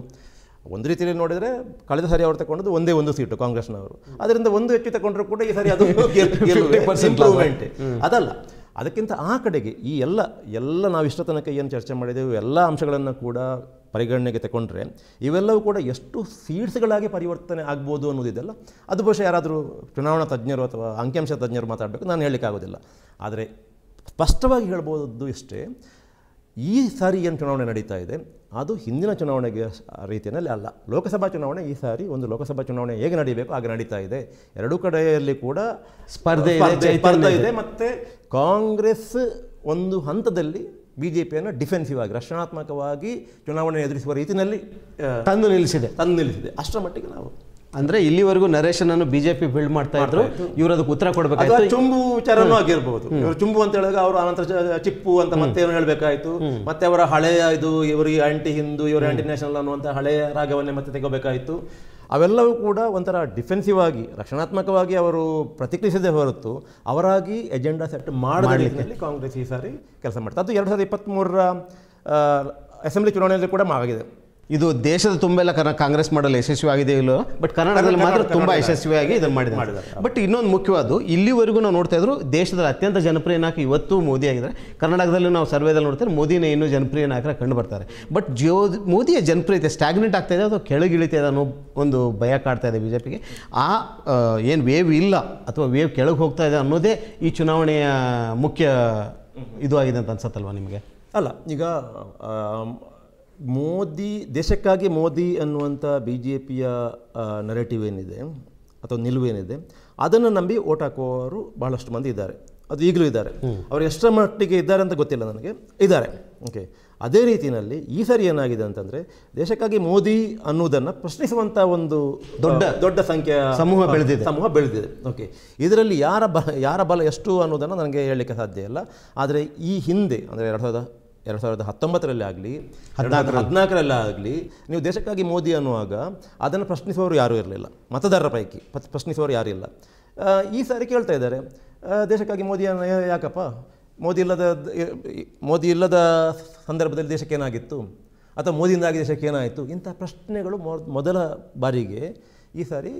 ಒಂದು ರೀತಿಯಲ್ಲಿ ನೋಡಿದರೆ ಕಳೆದ ಸಾರಿ ಅವರು ತಗೊಂಡದ್ದು ಒಂದೇ ಒಂದು ಸೀಟು ಕಾಂಗ್ರೆಸ್ನವರು ಅದರಿಂದ ಒಂದು ಹೆಚ್ಚು ತಗೊಂಡ್ರು ಕೂಡ ಈ ಸಾರಿ ಅದು ಇಂಪ್ರೂವ್ಮೆಂಟ್ ಅದಲ್ಲ ಅದಕ್ಕಿಂತ ಆ ಕಡೆಗೆ ಈ ಎಲ್ಲ ಎಲ್ಲ ನಾವು ಇಷ್ಟ ತನಕ ಏನು ಚರ್ಚೆ ಮಾಡಿದೆವು ಎಲ್ಲ ಅಂಶಗಳನ್ನು ಕೂಡ ಪರಿಗಣನೆಗೆ ತಗೊಂಡ್ರೆ ಇವೆಲ್ಲವೂ ಕೂಡ ಎಷ್ಟು ಸೀಟ್ಸ್ಗಳಾಗಿ ಪರಿವರ್ತನೆ ಆಗ್ಬೋದು ಅನ್ನೋದಿದೆಲ್ಲ ಅದು ಬಹುಶಃ ಯಾರಾದರೂ ಚುನಾವಣಾ ತಜ್ಞರು ಅಥವಾ ಅಂಕಿಅಂಶ ತಜ್ಞರು ಮಾತಾಡಬೇಕು ನಾನು ಆಗೋದಿಲ್ಲ ಆದರೆ ಸ್ಪಷ್ಟವಾಗಿ ಹೇಳ್ಬೋದು ಇಷ್ಟೇ ಈ ಸಾರಿ ಏನು ಚುನಾವಣೆ ನಡೀತಾ ಇದೆ ಅದು ಹಿಂದಿನ ಚುನಾವಣೆಗೆ ರೀತಿಯಲ್ಲಿ ಅಲ್ಲ ಲೋಕಸಭಾ ಚುನಾವಣೆ ಈ ಸಾರಿ ಒಂದು ಲೋಕಸಭಾ ಚುನಾವಣೆ ಹೇಗೆ ನಡೀಬೇಕು ಹಾಗೆ ನಡೀತಾ ಇದೆ ಎರಡೂ ಕಡೆಯಲ್ಲಿ ಕೂಡ ಸ್ಪರ್ಧೆ ಇದೆ ಸ್ಪರ್ಧೆ ಇದೆ ಮತ್ತು ಕಾಂಗ್ರೆಸ್ ಒಂದು ಹಂತದಲ್ಲಿ ಬಿ ಜೆ ಪಿಯನ್ನು ಡಿಫೆನ್ಸಿವ್ ಆಗಿ ರಕ್ಷಣಾತ್ಮಕವಾಗಿ ಚುನಾವಣೆ ಎದುರಿಸುವ ರೀತಿಯಲ್ಲಿ ತಂದು ನಿಲ್ಲಿಸಿದೆ ತಂದು ನಿಲ್ಲಿಸಿದೆ ಅಷ್ಟರ ಮಟ್ಟಿಗೆ ನಾವು ಅಂದ್ರೆ ಇಲ್ಲಿವರೆಗೂ ನರೇಶನ್ ಅನ್ನು ಬಿಜೆಪಿ ಬಿಲ್ಡ್ ಮಾಡ್ತಾ ಇದ್ರು ಇವ್ರು ಅದಕ್ಕೆ ಉತ್ತರ ಕೊಡಬೇಕಾಯ್ತು ಚುಂಬು ವಿಚಾರನೂ ಆಗಿರ್ಬಹುದು ಇವರು ಚುಂಬು ಅಂತ ಹೇಳಿದಾಗ ಅವರು ಅನಂತರ ಚಿಪ್ಪು ಅಂತ ಮತ್ತೆ ಏನು ಹೇಳಬೇಕಾಯ್ತು ಮತ್ತೆ ಅವರ ಹಳೆಯ ಇದು ಇವರಿಗೆ ಆಂಟಿ ಹಿಂದೂ ಇವರು ಆಂಟಿ ನ್ಯಾಷನಲ್ ಅನ್ನುವಂಥ ಹಳೆಯ ರಾಗವನ್ನೇ ಮತ್ತೆ ತೆಗೋಬೇಕಾಯ್ತು ಅವೆಲ್ಲವೂ ಕೂಡ ಒಂಥರ ಡಿಫೆನ್ಸಿವ್ ಆಗಿ ರಕ್ಷಣಾತ್ಮಕವಾಗಿ ಅವರು ಪ್ರತಿಕ್ರಿಯಿಸದೆ ಹೊರತು ಅವರಾಗಿ ಎಜೆಂಡಾ ಸೆಟ್ ಮಾಡಲಿಕ್ಕೆ ಕಾಂಗ್ರೆಸ್ ಈ ಸಾರಿ ಕೆಲಸ ಮಾಡ್ತಾರೆ ಅದು ಎರಡು ಸಾವಿರದ ಇಪ್ಪತ್ತ್ಮೂರರ ಅಸೆಂಬ್ಲಿ ಚುನಾವಣೆಯಲ್ಲಿ ಕೂಡ ಆಗಿದೆ ಇದು ದೇಶದ ತುಂಬೆಲ್ಲ ಕಾಂಗ್ರೆಸ್ ಮಾಡಲು ಯಶಸ್ವಿಯಾಗಿದೆ ಇಲ್ಲೋ ಬಟ್ ಕರ್ನಾಟಕದಲ್ಲಿ ಮಾತ್ರ ತುಂಬ ಯಶಸ್ವಿಯಾಗಿ ಇದನ್ನು ಮಾಡಿದ್ದಾರೆ ಬಟ್ ಇನ್ನೊಂದು ಮುಖ್ಯವಾದ ಇಲ್ಲಿವರೆಗೂ ನಾವು ನೋಡ್ತಾ ಇದ್ರು ದೇಶದಲ್ಲಿ ಅತ್ಯಂತ ಜನಪ್ರಿಯ ನಾಯಕ ಇವತ್ತು ಮೋದಿ ಆಗಿದ್ದಾರೆ ಕರ್ನಾಟಕದಲ್ಲೂ ನಾವು ಸರ್ವೇದಲ್ಲಿ ನೋಡ್ತಾರೆ ಮೋದಿನೇ ಇನ್ನೂ ಜನಪ್ರಿಯ ನಾಯಕರ ಕಂಡು ಬರ್ತಾರೆ ಬಟ್ ಜಿಯೋ ಮೋದಿಯ ಜನಪ್ರಿಯತೆ ಸ್ಟಾಗ್ನೆಂಟ್ ಆಗ್ತಾ ಇದೆ ಅಥವಾ ಕೆಳಗಿಳಿತಾ ಇದೆ ಅನ್ನೋ ಒಂದು ಭಯ ಕಾಡ್ತಾ ಇದೆ ಬಿ ಜೆ ಪಿಗೆ ಆ ಏನು ವೇವ್ ಇಲ್ಲ ಅಥವಾ ವೇವ್ ಕೆಳಗೆ ಹೋಗ್ತಾ ಇದೆ ಅನ್ನೋದೇ ಈ ಚುನಾವಣೆಯ ಮುಖ್ಯ ಇದು ಆಗಿದೆ ಅಂತ ಅನ್ಸತ್ತಲ್ವಾ ನಿಮಗೆ ಅಲ್ಲ ಈಗ ಮೋದಿ ದೇಶಕ್ಕಾಗಿ ಮೋದಿ ಅನ್ನುವಂಥ ಬಿ ಜೆ ಪಿಯ ನರೇಟಿವ್ ಏನಿದೆ ಅಥವಾ ನಿಲುವೇನಿದೆ ಅದನ್ನು ನಂಬಿ ಓಟ್ ಹಾಕುವವರು ಬಹಳಷ್ಟು ಮಂದಿ ಇದ್ದಾರೆ ಅದು ಈಗಲೂ ಇದ್ದಾರೆ ಅವರು ಎಷ್ಟರ ಮಟ್ಟಿಗೆ ಇದ್ದಾರೆ ಅಂತ ಗೊತ್ತಿಲ್ಲ ನನಗೆ ಇದ್ದಾರೆ ಓಕೆ ಅದೇ ರೀತಿಯಲ್ಲಿ ಈ ಸರಿ ಏನಾಗಿದೆ ಅಂತಂದರೆ ದೇಶಕ್ಕಾಗಿ ಮೋದಿ ಅನ್ನೋದನ್ನು ಪ್ರಶ್ನಿಸುವಂಥ ಒಂದು ದೊಡ್ಡ ದೊಡ್ಡ ಸಂಖ್ಯೆಯ ಸಮೂಹ ಬೆಳೆದಿದೆ ಸಮೂಹ ಬೆಳೆದಿದೆ ಓಕೆ ಇದರಲ್ಲಿ ಯಾರ ಬ ಯಾರ ಬಲ ಎಷ್ಟು ಅನ್ನೋದನ್ನು ನನಗೆ ಹೇಳಲಿಕ್ಕೆ ಸಾಧ್ಯ ಇಲ್ಲ ಆದರೆ ಈ ಹಿಂದೆ ಅಂದರೆ ಎರಡು ಸಾವಿರದ ಎರಡು ಸಾವಿರದ ಹತ್ತೊಂಬತ್ತರಲ್ಲಿ ಆಗಲಿ ಹದಿನಾರು ಹದಿನಾಲ್ಕರಲ್ಲಿ ಆಗಲಿ ನೀವು ದೇಶಕ್ಕಾಗಿ ಮೋದಿ ಅನ್ನುವಾಗ ಅದನ್ನು ಪ್ರಶ್ನಿಸುವವರು ಯಾರೂ ಇರಲಿಲ್ಲ ಮತದಾರರ ಪೈಕಿ ಪ್ರಶ್ನಿಸುವವರು ಯಾರೂ ಇಲ್ಲ ಈ ಸಾರಿ ಕೇಳ್ತಾ ಇದ್ದಾರೆ ದೇಶಕ್ಕಾಗಿ ಮೋದಿ ಯಾಕಪ್ಪ ಮೋದಿ ಇಲ್ಲದ ಮೋದಿ ಇಲ್ಲದ ಸಂದರ್ಭದಲ್ಲಿ ದೇಶಕ್ಕೆ ಏನಾಗಿತ್ತು ಅಥವಾ ಮೋದಿಯಿಂದಾಗಿ ದೇಶಕ್ಕೆ ಏನಾಯಿತು ಇಂಥ ಪ್ರಶ್ನೆಗಳು ಮೊದಲ ಬಾರಿಗೆ ಈ ಸಾರಿ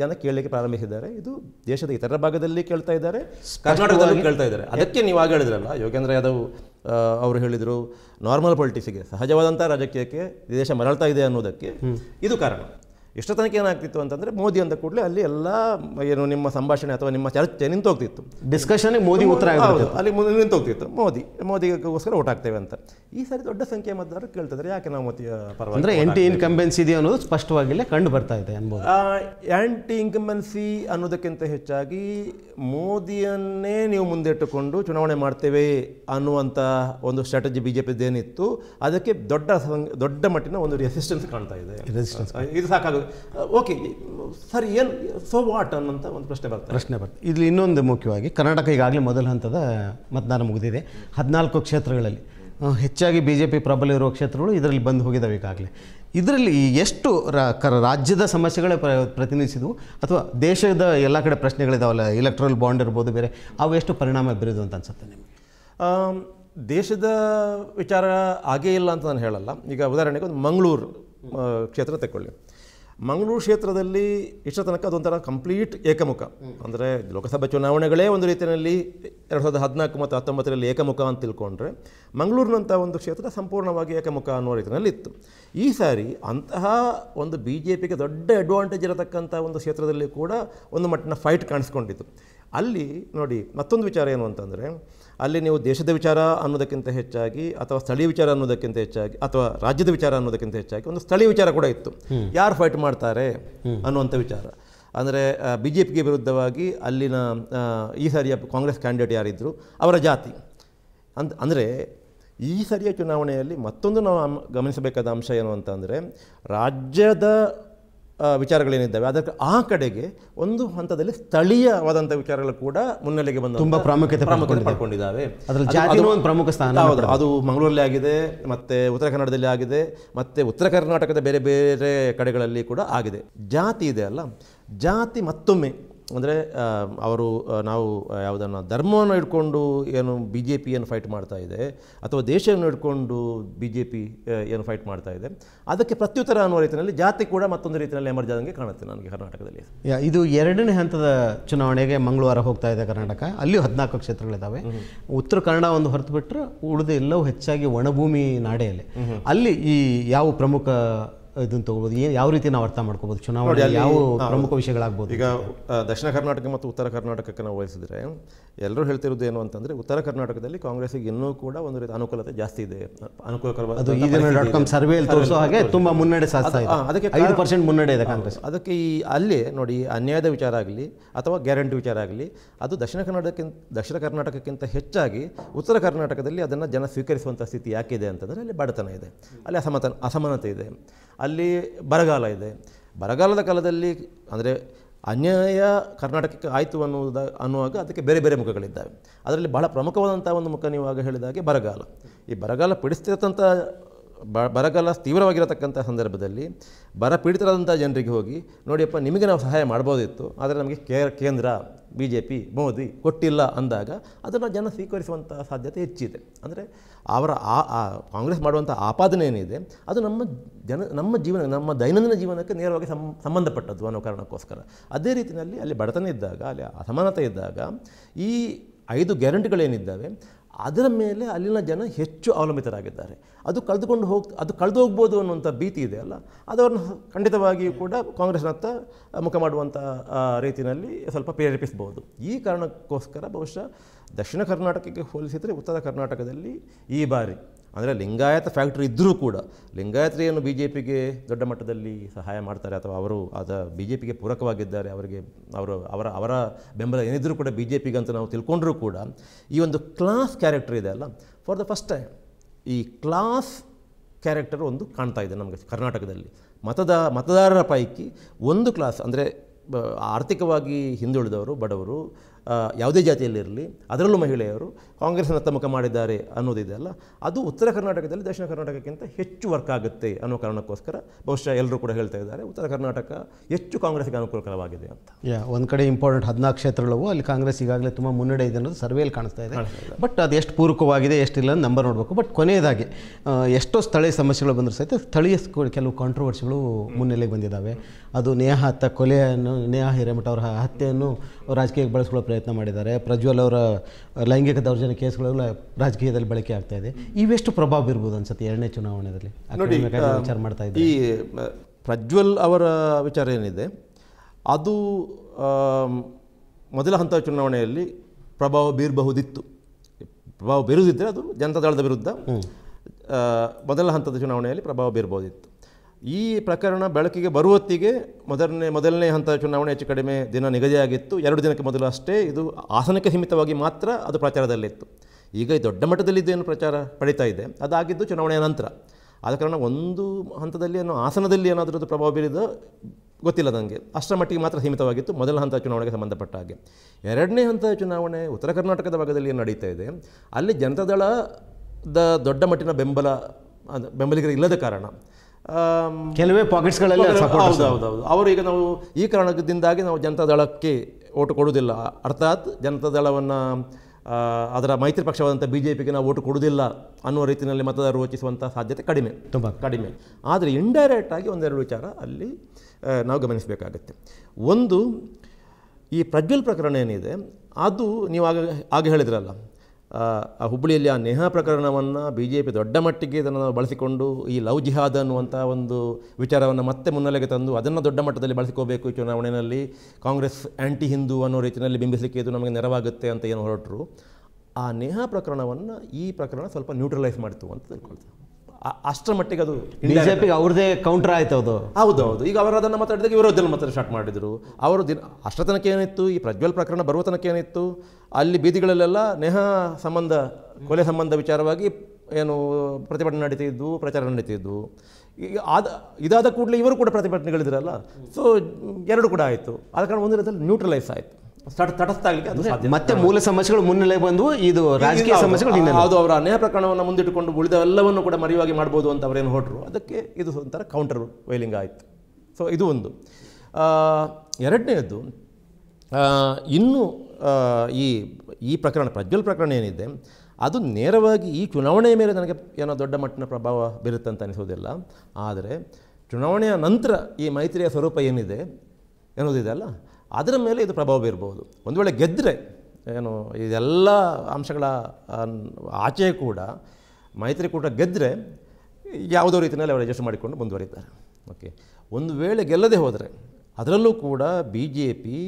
ಜನ ಕೇಳಲಿಕ್ಕೆ ಪ್ರಾರಂಭಿಸಿದ್ದಾರೆ ಇದು ದೇಶದ ಇತರ ಭಾಗದಲ್ಲಿ ಕೇಳ್ತಾ ಇದ್ದಾರೆ ಕರ್ನಾಟಕದಲ್ಲಿ ಕೇಳ್ತಾ ಇದ್ದಾರೆ ಅದಕ್ಕೆ ನೀವು ಆಗ ಹೇಳಿದ್ರಲ್ಲ ಯೋಗೇಂದ್ರ ಯಾದವ್ ಅವರು ಹೇಳಿದರು ನಾರ್ಮಲ್ ಪೊಲಿಟಿಕ್ಸಿಗೆ ಸಹಜವಾದಂಥ ರಾಜಕೀಯಕ್ಕೆ ದೇಶ ಮರಳ್ತಾ ಇದೆ ಅನ್ನೋದಕ್ಕೆ ಇದು ಕಾರಣ ಎಷ್ಟೋ ತನಕ ಏನಾಗ್ತಿತ್ತು ಅಂತಂದರೆ ಮೋದಿ ಅಂದ ಕೂಡಲೇ ಅಲ್ಲಿ ಎಲ್ಲ ಏನು ನಿಮ್ಮ ಸಂಭಾಷಣೆ ಅಥವಾ ನಿಮ್ಮ ಚರ್ಚೆ ಹೋಗ್ತಿತ್ತು ಡಿಸ್ಕಷನ್ ಮೋದಿ ಉತ್ತರ ಅಲ್ಲಿ ಮುಂದೆ ನಿಂತೋಗ್ತಿತ್ತು ಮೋದಿ ಮೋದಿಗೋಸ್ಕರ ಓಟ್ ಹಾಕ್ತೇವೆ ಅಂತ ಈ ಸಾರಿ ದೊಡ್ಡ ಸಂಖ್ಯೆಯ ಮತದಾರರು ಕೇಳ್ತಿದ್ರೆ ಯಾಕೆ ನಾವು ಮೋದಿ ಪರವಾಗಿ ಅಂದರೆ ಆ್ಯಂಟಿ ಇನ್ಕಂಬೆನ್ಸಿ ಇದೆ ಅನ್ನೋದು ಸ್ಪಷ್ಟವಾಗಿಲ್ಲೇ ಕಂಡು ಬರ್ತಾ ಇದೆ ಅನ್ಬೋದು ಆ್ಯಂಟಿ ಇನ್ಕಂಬೆನ್ಸಿ ಅನ್ನೋದಕ್ಕಿಂತ ಹೆಚ್ಚಾಗಿ ಮೋದಿಯನ್ನೇ ನೀವು ಮುಂದಿಟ್ಟುಕೊಂಡು ಚುನಾವಣೆ ಮಾಡ್ತೇವೆ ಅನ್ನುವಂಥ ಒಂದು ಸ್ಟ್ರಾಟಜಿ ಬಿ ಜೆ ಪಿದೇನಿತ್ತು ಅದಕ್ಕೆ ದೊಡ್ಡ ದೊಡ್ಡ ಮಟ್ಟಿನ ಒಂದು ರೆಸಿಸ್ಟೆನ್ಸ್ ಕಾಣ್ತಾ ಇದೆ ಇದು ಸಾಕಾಗ ಓಕೆ ಸರ್ ಏನು ಸೋ ವಾಟ್ ಅನ್ನೋಂಥ ಒಂದು ಪ್ರಶ್ನೆ ಬರ್ತದೆ ಪ್ರಶ್ನೆ ಬರ್ತದೆ ಇಲ್ಲಿ ಇನ್ನೊಂದು ಮುಖ್ಯವಾಗಿ ಕರ್ನಾಟಕ ಈಗಾಗಲೇ ಮೊದಲ ಹಂತದ ಮತದಾನ ಮುಗಿದಿದೆ ಹದಿನಾಲ್ಕು ಕ್ಷೇತ್ರಗಳಲ್ಲಿ ಹೆಚ್ಚಾಗಿ ಬಿ ಜೆ ಪಿ ಪ್ರಬಲ ಇರುವ ಕ್ಷೇತ್ರಗಳು ಇದರಲ್ಲಿ ಬಂದು ಹೋಗಿದ್ದಾವೆ ಈಗಾಗಲೇ ಇದರಲ್ಲಿ ಎಷ್ಟು ರಾಜ್ಯದ ಸಮಸ್ಯೆಗಳೇ ಪ್ರತಿನಿಧಿಸಿದವು ಅಥವಾ ದೇಶದ ಎಲ್ಲ ಕಡೆ ಪ್ರಶ್ನೆಗಳಿದಾವಲ್ಲ ಎಲೆಕ್ಟ್ರಲ್ ಬಾಂಡ್ ಇರ್ಬೋದು ಬೇರೆ ಅವು ಎಷ್ಟು ಪರಿಣಾಮ ಬೀರಿದು ಅಂತ ಅನ್ಸುತ್ತೆ ನಿಮಗೆ ದೇಶದ ವಿಚಾರ ಆಗೇ ಇಲ್ಲ ಅಂತ ನಾನು ಹೇಳಲ್ಲ ಈಗ ಉದಾಹರಣೆಗೆ ಒಂದು ಮಂಗಳೂರು ಕ್ಷೇತ್ರ ತಗೊಳ್ಳಿ ಮಂಗಳೂರು ಕ್ಷೇತ್ರದಲ್ಲಿ ಇಷ್ಟರ ತನಕ ಅದೊಂಥರ ಕಂಪ್ಲೀಟ್ ಏಕಮುಖ ಅಂದರೆ ಲೋಕಸಭೆ ಚುನಾವಣೆಗಳೇ ಒಂದು ರೀತಿಯಲ್ಲಿ ಎರಡು ಸಾವಿರದ ಹದಿನಾಲ್ಕು ಮತ್ತು ಹತ್ತೊಂಬತ್ತರಲ್ಲಿ ಏಕಮುಖ ಅಂತ ತಿಳ್ಕೊಂಡ್ರೆ ಮಂಗಳೂರಿನಂಥ ಒಂದು ಕ್ಷೇತ್ರ ಸಂಪೂರ್ಣವಾಗಿ ಏಕಮುಖ ಅನ್ನೋ ರೀತಿಯಲ್ಲಿ ಇತ್ತು ಈ ಸಾರಿ ಅಂತಹ ಒಂದು ಬಿ ಜೆ ಪಿಗೆ ದೊಡ್ಡ ಅಡ್ವಾಂಟೇಜ್ ಇರತಕ್ಕಂಥ ಒಂದು ಕ್ಷೇತ್ರದಲ್ಲಿ ಕೂಡ ಒಂದು ಮಟ್ಟಿನ ಫೈಟ್ ಕಾಣಿಸ್ಕೊಂಡಿತ್ತು ಅಲ್ಲಿ ನೋಡಿ ಮತ್ತೊಂದು ವಿಚಾರ ಏನು ಅಂತಂದರೆ ಅಲ್ಲಿ ನೀವು ದೇಶದ ವಿಚಾರ ಅನ್ನೋದಕ್ಕಿಂತ ಹೆಚ್ಚಾಗಿ ಅಥವಾ ಸ್ಥಳೀಯ ವಿಚಾರ ಅನ್ನೋದಕ್ಕಿಂತ ಹೆಚ್ಚಾಗಿ ಅಥವಾ ರಾಜ್ಯದ ವಿಚಾರ ಅನ್ನೋದಕ್ಕಿಂತ ಹೆಚ್ಚಾಗಿ ಒಂದು ಸ್ಥಳೀಯ ವಿಚಾರ ಕೂಡ ಇತ್ತು ಯಾರು ಫೈಟ್ ಮಾಡ್ತಾರೆ ಅನ್ನುವಂಥ ವಿಚಾರ ಅಂದರೆ ಬಿ ಜೆ ಪಿಗೆ ವಿರುದ್ಧವಾಗಿ ಅಲ್ಲಿನ ಈ ಸಾರಿಯ ಕಾಂಗ್ರೆಸ್ ಕ್ಯಾಂಡಿಡೇಟ್ ಯಾರಿದ್ದರು ಅವರ ಜಾತಿ ಅಂತ ಅಂದರೆ ಈ ಸರಿಯ ಚುನಾವಣೆಯಲ್ಲಿ ಮತ್ತೊಂದು ನಾವು ಗಮನಿಸಬೇಕಾದ ಅಂಶ ಏನು ಅಂತಂದರೆ ರಾಜ್ಯದ ವಿಚಾರಗಳೇನಿದ್ದಾವೆ ಅದಕ್ಕೆ ಆ ಕಡೆಗೆ ಒಂದು ಹಂತದಲ್ಲಿ ಸ್ಥಳೀಯವಾದಂಥ ವಿಚಾರಗಳು ಕೂಡ ಮುನ್ನೆಲೆಗೆ ಬಂದು ತುಂಬ ಪ್ರಾಮುಖ್ಯತೆ ಪ್ರಾಮುಖ್ಯತೆ ಪಡ್ಕೊಂಡಿದ್ದಾವೆ ಅದರಲ್ಲಿ ಒಂದು ಪ್ರಮುಖ ಸ್ಥಾನ ಅದು ಮಂಗಳೂರಲ್ಲಿ ಆಗಿದೆ ಮತ್ತು ಉತ್ತರ ಕನ್ನಡದಲ್ಲಿ ಆಗಿದೆ ಮತ್ತು ಉತ್ತರ ಕರ್ನಾಟಕದ ಬೇರೆ ಬೇರೆ ಕಡೆಗಳಲ್ಲಿ ಕೂಡ ಆಗಿದೆ ಜಾತಿ ಇದೆ ಅಲ್ಲ ಜಾತಿ ಮತ್ತೊಮ್ಮೆ ಅಂದರೆ ಅವರು ನಾವು ಯಾವುದನ್ನು ಧರ್ಮವನ್ನು ಇಟ್ಕೊಂಡು ಏನು ಬಿ ಜೆ ಪಿ ಏನು ಫೈಟ್ ಮಾಡ್ತಾ ಇದೆ ಅಥವಾ ದೇಶವನ್ನು ಇಟ್ಕೊಂಡು ಬಿ ಜೆ ಪಿ ಏನು ಫೈಟ್ ಮಾಡ್ತಾ ಇದೆ ಅದಕ್ಕೆ ಪ್ರತ್ಯುತ್ತರ ಅನ್ನುವ ರೀತಿಯಲ್ಲಿ ಜಾತಿ ಕೂಡ ಮತ್ತೊಂದು ರೀತಿಯಲ್ಲಿ ಎಮರ್ಜ್ ಆದಂಗೆ ಕಾಣುತ್ತೆ ನನಗೆ ಕರ್ನಾಟಕದಲ್ಲಿ ಇದು ಎರಡನೇ ಹಂತದ ಚುನಾವಣೆಗೆ ಮಂಗಳವಾರ ಹೋಗ್ತಾ ಇದೆ ಕರ್ನಾಟಕ ಅಲ್ಲಿಯೂ ಹದಿನಾಲ್ಕು ಕ್ಷೇತ್ರಗಳಿದ್ದಾವೆ ಉತ್ತರ ಕನ್ನಡ ಒಂದು ಹೊರತು ಬಿಟ್ಟರೆ ಉಳಿದ ಎಲ್ಲವೂ ಹೆಚ್ಚಾಗಿ ಒಣಭೂಮಿ ನಾಡೆಯಲ್ಲಿ ಅಲ್ಲಿ ಈ ಯಾವ ಪ್ರಮುಖ ಇದನ್ನು ತಗೋಬೋದು ಏನು ಯಾವ ರೀತಿ ನಾವು ಅರ್ಥ ಮಾಡ್ಕೋಬೋದು ಚುನಾವಣೆ ಯಾವ ಪ್ರಮುಖ ವಿಷಯಗಳಾಗ್ಬೋದು ಈಗ ದಕ್ಷಿಣ ಕರ್ನಾಟಕ ಮತ್ತು ಉತ್ತರ ಕರ್ನಾಟಕಕ್ಕೆ ನಾವು ಹೋಲಿಸಿದ್ರೆ ಎಲ್ಲರೂ ಹೇಳ್ತಿರೋದು ಏನು ಅಂತಂದರೆ ಉತ್ತರ ಕರ್ನಾಟಕದಲ್ಲಿ ಕಾಂಗ್ರೆಸ್ಗೆ ಇನ್ನೂ ಕೂಡ ಒಂದು ರೀತಿ ಅನುಕೂಲತೆ ಜಾಸ್ತಿ ಇದೆ ಅನುಕೂಲಕರವಾದ ಮುನ್ನಡೆ ಅದಕ್ಕೆ ಐದು ಪರ್ಸೆಂಟ್ ಮುನ್ನಡೆ ಇದೆ ಕಾಂಗ್ರೆಸ್ ಅದಕ್ಕೆ ಈ ಅಲ್ಲಿ ನೋಡಿ ಅನ್ಯಾಯದ ವಿಚಾರ ಆಗಲಿ ಅಥವಾ ಗ್ಯಾರಂಟಿ ವಿಚಾರ ಆಗಲಿ ಅದು ದಕ್ಷಿಣ ಕರ್ನಾಟಕಕ್ಕಿಂತ ದಕ್ಷಿಣ ಕರ್ನಾಟಕಕ್ಕಿಂತ ಹೆಚ್ಚಾಗಿ ಉತ್ತರ ಕರ್ನಾಟಕದಲ್ಲಿ ಅದನ್ನು ಜನ ಸ್ವೀಕರಿಸುವಂಥ ಸ್ಥಿತಿ ಯಾಕಿದೆ ಅಂತಂದರೆ ಅಲ್ಲಿ ಬಡತನ ಇದೆ ಅಲ್ಲಿ ಅಸಮತ ಅಸಮಾನತೆ ಇದೆ ಅಲ್ಲಿ ಬರಗಾಲ ಇದೆ ಬರಗಾಲದ ಕಾಲದಲ್ಲಿ ಅಂದರೆ ಅನ್ಯಾಯ ಕರ್ನಾಟಕಕ್ಕೆ ಆಯಿತು ಅನ್ನುವುದ ಅನ್ನುವಾಗ ಅದಕ್ಕೆ ಬೇರೆ ಬೇರೆ ಮುಖಗಳಿದ್ದಾವೆ ಅದರಲ್ಲಿ ಬಹಳ ಪ್ರಮುಖವಾದಂಥ ಒಂದು ಮುಖ ನೀವು ಆಗ ಹೇಳಿದಾಗೆ ಬರಗಾಲ ಈ ಬರಗಾಲ ಪಿಡಿಸ್ತಿರತಂಥ ಬ ಬರಗಾಲ ತೀವ್ರವಾಗಿರತಕ್ಕಂಥ ಸಂದರ್ಭದಲ್ಲಿ ಬರ ಪೀಡಿತರಾದಂಥ ಜನರಿಗೆ ಹೋಗಿ ನೋಡಿಯಪ್ಪ ನಿಮಗೆ ನಾವು ಸಹಾಯ ಮಾಡ್ಬೋದಿತ್ತು ಆದರೆ ನಮಗೆ ಕೇಂದ್ರ ಬಿ ಜೆ ಪಿ ಮೋದಿ ಕೊಟ್ಟಿಲ್ಲ ಅಂದಾಗ ಅದನ್ನು ಜನ ಸ್ವೀಕರಿಸುವಂಥ ಸಾಧ್ಯತೆ ಹೆಚ್ಚಿದೆ ಅಂದರೆ ಅವರ ಆ ಕಾಂಗ್ರೆಸ್ ಮಾಡುವಂಥ ಆಪಾದನೆ ಏನಿದೆ ಅದು ನಮ್ಮ ಜನ ನಮ್ಮ ಜೀವನ ನಮ್ಮ ದೈನಂದಿನ ಜೀವನಕ್ಕೆ ನೇರವಾಗಿ ಸಂ ಸಂಬಂಧಪಟ್ಟದ್ದು ಅನ್ನೋ ಕಾರಣಕ್ಕೋಸ್ಕರ ಅದೇ ರೀತಿಯಲ್ಲಿ ಅಲ್ಲಿ ಬಡತನ ಇದ್ದಾಗ ಅಲ್ಲಿ ಅಸಮಾನತೆ ಇದ್ದಾಗ ಈ ಐದು ಗ್ಯಾರಂಟಿಗಳೇನಿದ್ದಾವೆ ಅದರ ಮೇಲೆ ಅಲ್ಲಿನ ಜನ ಹೆಚ್ಚು ಅವಲಂಬಿತರಾಗಿದ್ದಾರೆ ಅದು ಕಳೆದುಕೊಂಡು ಹೋಗ್ ಅದು ಕಳೆದು ಹೋಗ್ಬೋದು ಅನ್ನುವಂಥ ಭೀತಿ ಇದೆ ಅಲ್ಲ ಅದವ್ರನ್ನ ಖಂಡಿತವಾಗಿಯೂ ಕೂಡ ಕಾಂಗ್ರೆಸ್ನತ್ತ ಮುಖ ಮಾಡುವಂಥ ರೀತಿಯಲ್ಲಿ ಸ್ವಲ್ಪ ಪ್ರೇರೇಪಿಸ್ಬೋದು ಈ ಕಾರಣಕ್ಕೋಸ್ಕರ ಬಹುಶಃ ದಕ್ಷಿಣ ಕರ್ನಾಟಕಕ್ಕೆ ಹೋಲಿಸಿದರೆ ಉತ್ತರ ಕರ್ನಾಟಕದಲ್ಲಿ ಈ ಬಾರಿ ಅಂದರೆ ಲಿಂಗಾಯತ ಫ್ಯಾಕ್ಟ್ರಿ ಇದ್ದರೂ ಕೂಡ ಲಿಂಗಾಯತ್ರಿಯನ್ನು ಬಿ ಜೆ ಪಿಗೆ ದೊಡ್ಡ ಮಟ್ಟದಲ್ಲಿ ಸಹಾಯ ಮಾಡ್ತಾರೆ ಅಥವಾ ಅವರು ಅದ ಬಿ ಜೆ ಪಿಗೆ ಪೂರಕವಾಗಿದ್ದಾರೆ ಅವರಿಗೆ ಅವರು ಅವರ ಅವರ ಬೆಂಬಲ ಏನಿದ್ರೂ ಕೂಡ ಬಿ ಜೆ ಪಿಗೆ ಅಂತ ನಾವು ತಿಳ್ಕೊಂಡ್ರೂ ಕೂಡ ಈ ಒಂದು ಕ್ಲಾಸ್ ಕ್ಯಾರೆಕ್ಟರ್ ಇದೆ ಅಲ್ಲ ಫಾರ್ ದ ಫಸ್ಟ್ ಟೈಮ್ ಈ ಕ್ಲಾಸ್ ಕ್ಯಾರೆಕ್ಟರ್ ಒಂದು ಕಾಣ್ತಾ ಇದೆ ನಮಗೆ ಕರ್ನಾಟಕದಲ್ಲಿ ಮತದ ಮತದಾರರ ಪೈಕಿ ಒಂದು ಕ್ಲಾಸ್ ಅಂದರೆ ಆರ್ಥಿಕವಾಗಿ ಹಿಂದುಳಿದವರು ಬಡವರು ಯಾವುದೇ ಜಾತಿಯಲ್ಲಿರಲಿ ಅದರಲ್ಲೂ ಮಹಿಳೆಯರು ಕಾಂಗ್ರೆಸ್ನ ತಮಕ ಮಾಡಿದ್ದಾರೆ ಅನ್ನೋದಿದೆಯಲ್ಲ ಅದು ಉತ್ತರ ಕರ್ನಾಟಕದಲ್ಲಿ ದಕ್ಷಿಣ ಕರ್ನಾಟಕಕ್ಕಿಂತ ಹೆಚ್ಚು ವರ್ಕ್ ಆಗುತ್ತೆ ಅನ್ನೋ ಕಾರಣಕ್ಕೋಸ್ಕರ ಬಹುಶಃ ಎಲ್ಲರೂ ಕೂಡ ಹೇಳ್ತಾ ಇದ್ದಾರೆ ಉತ್ತರ ಕರ್ನಾಟಕ ಹೆಚ್ಚು ಕಾಂಗ್ರೆಸ್ಗೆ ಅನುಕೂಲಕರವಾಗಿದೆ ಅಂತ ಯಾ ಒಂದು ಕಡೆ ಇಂಪಾರ್ಟೆಂಟ್ ಹದಿನಾಲ್ಕು ಕ್ಷೇತ್ರಗಳವು ಅಲ್ಲಿ ಕಾಂಗ್ರೆಸ್ ಈಗಾಗಲೇ ತುಂಬ ಮುನ್ನಡೆ ಇದೆ ಅನ್ನೋದು ಸರ್ವೇಲಿ ಕಾಣಿಸ್ತಾ ಇದೆ ಬಟ್ ಅದು ಎಷ್ಟು ಪೂರಕವಾಗಿದೆ ಎಷ್ಟಿಲ್ಲ ಅಂತ ನಂಬರ್ ನೋಡಬೇಕು ಬಟ್ ಕೊನೆಯದಾಗಿ ಎಷ್ಟೋ ಸ್ಥಳೀಯ ಸಮಸ್ಯೆಗಳು ಬಂದರೂ ಸಹಿತ ಸ್ಥಳೀಯ ಕೆಲವು ಕಾಂಟ್ರವರ್ಸಿಗಳು ಮುನ್ನೆಲೆಗೆ ಬಂದಿದ್ದಾವೆ ಅದು ನೇಹ ಹತ್ತ ಕೊಲೆಯನ್ನು ನೇಹ ಹಿರೇಮಠ ಅವರ ಹತ್ಯೆಯನ್ನು ರಾಜಕೀಯಕ್ಕೆ ಬಳಸ್ಕೊಳ್ಳೋ ಪ್ರಯತ್ನ ಮಾಡಿದ್ದಾರೆ ಪ್ರಜ್ವಲ್ ಅವರ ಲೈಂಗಿಕ ದೌರ್ಜನ್ಯ ಕೇಸ್ಗಳೆಲ್ಲ ರಾಜಕೀಯದಲ್ಲಿ ಬಳಕೆ ಆಗ್ತಾ ಇದೆ ಇವೆಷ್ಟು ಪ್ರಭಾವ ಬೀರ್ಬೋದು ಅನ್ಸುತ್ತೆ ಎರಡನೇ ಚುನಾವಣೆಯಲ್ಲಿ ವಿಚಾರ ಮಾಡ್ತಾ ಇದ್ದೀವಿ ಈ ಪ್ರಜ್ವಲ್ ಅವರ ವಿಚಾರ ಏನಿದೆ ಅದು ಮೊದಲ ಹಂತದ ಚುನಾವಣೆಯಲ್ಲಿ ಪ್ರಭಾವ ಬೀರಬಹುದಿತ್ತು ಪ್ರಭಾವ ಬೀರುದಿದ್ದರೆ ಅದು ಜನತಾದಳದ ವಿರುದ್ಧ ಮೊದಲ ಹಂತದ ಚುನಾವಣೆಯಲ್ಲಿ ಪ್ರಭಾವ ಬೀರಬಹುದಿತ್ತು ಈ ಪ್ರಕರಣ ಬೆಳಕಿಗೆ ಬರುವತ್ತಿಗೆ ಮೊದಲನೇ ಮೊದಲನೇ ಹಂತ ಚುನಾವಣೆ ಹೆಚ್ಚು ಕಡಿಮೆ ದಿನ ನಿಗದಿಯಾಗಿತ್ತು ಎರಡು ದಿನಕ್ಕೆ ಮೊದಲು ಅಷ್ಟೇ ಇದು ಆಸನಕ್ಕೆ ಸೀಮಿತವಾಗಿ ಮಾತ್ರ ಅದು ಪ್ರಚಾರದಲ್ಲಿತ್ತು ಈಗ ದೊಡ್ಡ ಮಟ್ಟದಲ್ಲಿ ಇದೇನು ಪ್ರಚಾರ ಪಡಿತಾ ಇದೆ ಅದಾಗಿದ್ದು ಚುನಾವಣೆಯ ನಂತರ ಆದ ಕಾರಣ ಒಂದು ಹಂತದಲ್ಲಿ ಏನೋ ಆಸನದಲ್ಲಿ ಏನಾದರೂ ಪ್ರಭಾವ ಬೀರಿದ ಗೊತ್ತಿಲ್ಲ ನನಗೆ ಅಷ್ಟರ ಮಟ್ಟಿಗೆ ಮಾತ್ರ ಸೀಮಿತವಾಗಿತ್ತು ಮೊದಲ ಹಂತ ಚುನಾವಣೆಗೆ ಸಂಬಂಧಪಟ್ಟ ಹಾಗೆ ಎರಡನೇ ಹಂತ ಚುನಾವಣೆ ಉತ್ತರ ಕರ್ನಾಟಕದ ಭಾಗದಲ್ಲಿ ಏನು ನಡೀತಾ ಇದೆ ಅಲ್ಲಿ ಜನತಾದಳದ ದೊಡ್ಡ ಮಟ್ಟಿನ ಬೆಂಬಲ ಬೆಂಬಲಿಗರು ಇಲ್ಲದ ಕಾರಣ ಕೆಲವೇ ಪಾಕೆಟ್ಸ್ಗಳಲ್ಲಿ ಅವರು ಈಗ ನಾವು ಈ ಕಾರಣದಿಂದಾಗಿ ನಾವು ಜನತಾ ದಳಕ್ಕೆ ಓಟು ಕೊಡುವುದಿಲ್ಲ ಅರ್ಥಾತ್ ದಳವನ್ನು ಅದರ ಮೈತ್ರಿ ಪಕ್ಷವಾದಂಥ ಬಿ ಜೆ ಪಿಗೆ ನಾವು ಓಟು ಕೊಡುವುದಿಲ್ಲ ಅನ್ನುವ ರೀತಿಯಲ್ಲಿ ಮತದಾರರು ಯೋಚಿಸುವಂಥ ಸಾಧ್ಯತೆ ಕಡಿಮೆ ತುಂಬ ಕಡಿಮೆ ಆದರೆ ಆಗಿ ಒಂದೆರಡು ವಿಚಾರ ಅಲ್ಲಿ ನಾವು ಗಮನಿಸಬೇಕಾಗತ್ತೆ ಒಂದು ಈ ಪ್ರಜ್ವಲ್ ಪ್ರಕರಣ ಏನಿದೆ ಅದು ನೀವು ಆಗ ಆಗ ಹೇಳಿದ್ರಲ್ಲ ಆ ಹುಬ್ಬಳ್ಳಿಯಲ್ಲಿ ಆ ನೇಹಾ ಪ್ರಕರಣವನ್ನು ಬಿ ಜೆ ಪಿ ದೊಡ್ಡ ಮಟ್ಟಿಗೆ ಇದನ್ನು ಬಳಸಿಕೊಂಡು ಈ ಲವ್ ಜಿಹಾದ್ ಅನ್ನುವಂಥ ಒಂದು ವಿಚಾರವನ್ನು ಮತ್ತೆ ಮುನ್ನೆಲೆಗೆ ತಂದು ಅದನ್ನು ದೊಡ್ಡ ಮಟ್ಟದಲ್ಲಿ ಬಳಸಿಕೋಬೇಕು ಚುನಾವಣೆಯಲ್ಲಿ ಕಾಂಗ್ರೆಸ್ ಆ್ಯಂಟಿ ಹಿಂದೂ ಅನ್ನೋ ರೀತಿಯಲ್ಲಿ ಬಿಂಬಿಸಲಿಕ್ಕೆ ಇದು ನಮಗೆ ನೆರವಾಗುತ್ತೆ ಅಂತ ಏನು ಹೊರಟರು ಆ ನೇಹಾ ಪ್ರಕರಣವನ್ನು ಈ ಪ್ರಕರಣ ಸ್ವಲ್ಪ ನ್ಯೂಟ್ರಲೈಸ್ ಮಾಡಿತು ಅಂತ ತಿಳ್ಕೊಳ್ತೇವೆ ಅಷ್ಟರ ಮಟ್ಟಿಗೆ ಅದು ಬಿಜೆಪಿಗೆ ಅವ್ರದೇ ಕೌಂಟರ್ ಆಯ್ತು ಅದು ಹೌದು ಹೌದು ಈಗ ಅವರು ಅದನ್ನು ಮಾತಾಡಿದಾಗ ವಿರೋಧದಲ್ಲಿ ಮಾತ್ರ ಸ್ಟಾರ್ಟ್ ಮಾಡಿದರು ಅವರು ದಿನ ಅಷ್ಟರ ತನಕ ಏನಿತ್ತು ಈ ಪ್ರಜ್ವಲ್ ಪ್ರಕರಣ ಬರುವ ತನಕ ಏನಿತ್ತು ಅಲ್ಲಿ ಬೀದಿಗಳಲ್ಲೆಲ್ಲ ನೇಹ ಸಂಬಂಧ ಕೊಲೆ ಸಂಬಂಧ ವಿಚಾರವಾಗಿ ಏನು ಪ್ರತಿಭಟನೆ ನಡೀತಿದ್ದು ಪ್ರಚಾರ ನಡೀತಿದ್ದು ಈಗ ಆದ ಇದಾದ ಕೂಡಲೇ ಇವರು ಕೂಡ ಪ್ರತಿಭಟನೆಗಳಿದ್ರಲ್ಲ ಸೊ ಎರಡು ಕೂಡ ಆಯಿತು ಆದ ಕಾರಣ ಒಂದು ರೀತಿಯಲ್ಲಿ ನ್ಯೂಟ್ರಲೈಸ್ ಆಯಿತು ಸಾಧ್ಯ ಮತ್ತೆ ಮೂಲ ಸಮಸ್ಯೆಗಳು ಮುನ್ನೆಲೆ ಬಂದು ಇದು ರಾಜಕೀಯ ಸಮಸ್ಯೆಗಳು ಅದು ಅವರ ಅನೇಕ ಪ್ರಕರಣವನ್ನು ಮುಂದಿಟ್ಟುಕೊಂಡು ಉಳಿದವೆಲ್ಲವನ್ನು ಕೂಡ ಮರೆಯುವಾಗಿ ಮಾಡ್ಬೋದು ಅಂತ ಅವರೇನು ಹೊರಟರು ಅದಕ್ಕೆ ಇದು ಒಂಥರ ಕೌಂಟರ್ ವೈಲಿಂಗ್ ಆಯಿತು ಸೊ ಇದು ಒಂದು ಎರಡನೇದು ಇನ್ನೂ ಈ ಈ ಪ್ರಕರಣ ಪ್ರಜ್ವಲ್ ಪ್ರಕರಣ ಏನಿದೆ ಅದು ನೇರವಾಗಿ ಈ ಚುನಾವಣೆಯ ಮೇಲೆ ನನಗೆ ಏನೋ ದೊಡ್ಡ ಮಟ್ಟಿನ ಪ್ರಭಾವ ಬೀರುತ್ತೆ ಅಂತ ಅನಿಸೋದಿಲ್ಲ ಆದರೆ ಚುನಾವಣೆಯ ನಂತರ ಈ ಮೈತ್ರಿಯ ಸ್ವರೂಪ ಏನಿದೆ ಎನ್ನುವುದಿದೆ ಅಲ್ಲ ಅದರ ಮೇಲೆ ಇದು ಪ್ರಭಾವ ಬೀರ್ಬೋದು ಒಂದು ವೇಳೆ ಗೆದ್ದರೆ ಏನು ಇದೆಲ್ಲ ಅಂಶಗಳ ಆಚೆ ಕೂಡ ಮೈತ್ರಿಕೂಟ ಗೆದ್ದರೆ ಯಾವುದೋ ರೀತಿಯಲ್ಲಿ ಅವರು ಅಡ್ಜಸ್ಟ್ ಮಾಡಿಕೊಂಡು ಮುಂದುವರಿತಾರೆ ಓಕೆ ಒಂದು ವೇಳೆ ಗೆಲ್ಲದೆ ಹೋದರೆ ಅದರಲ್ಲೂ ಕೂಡ ಬಿ ಜೆ ಪಿ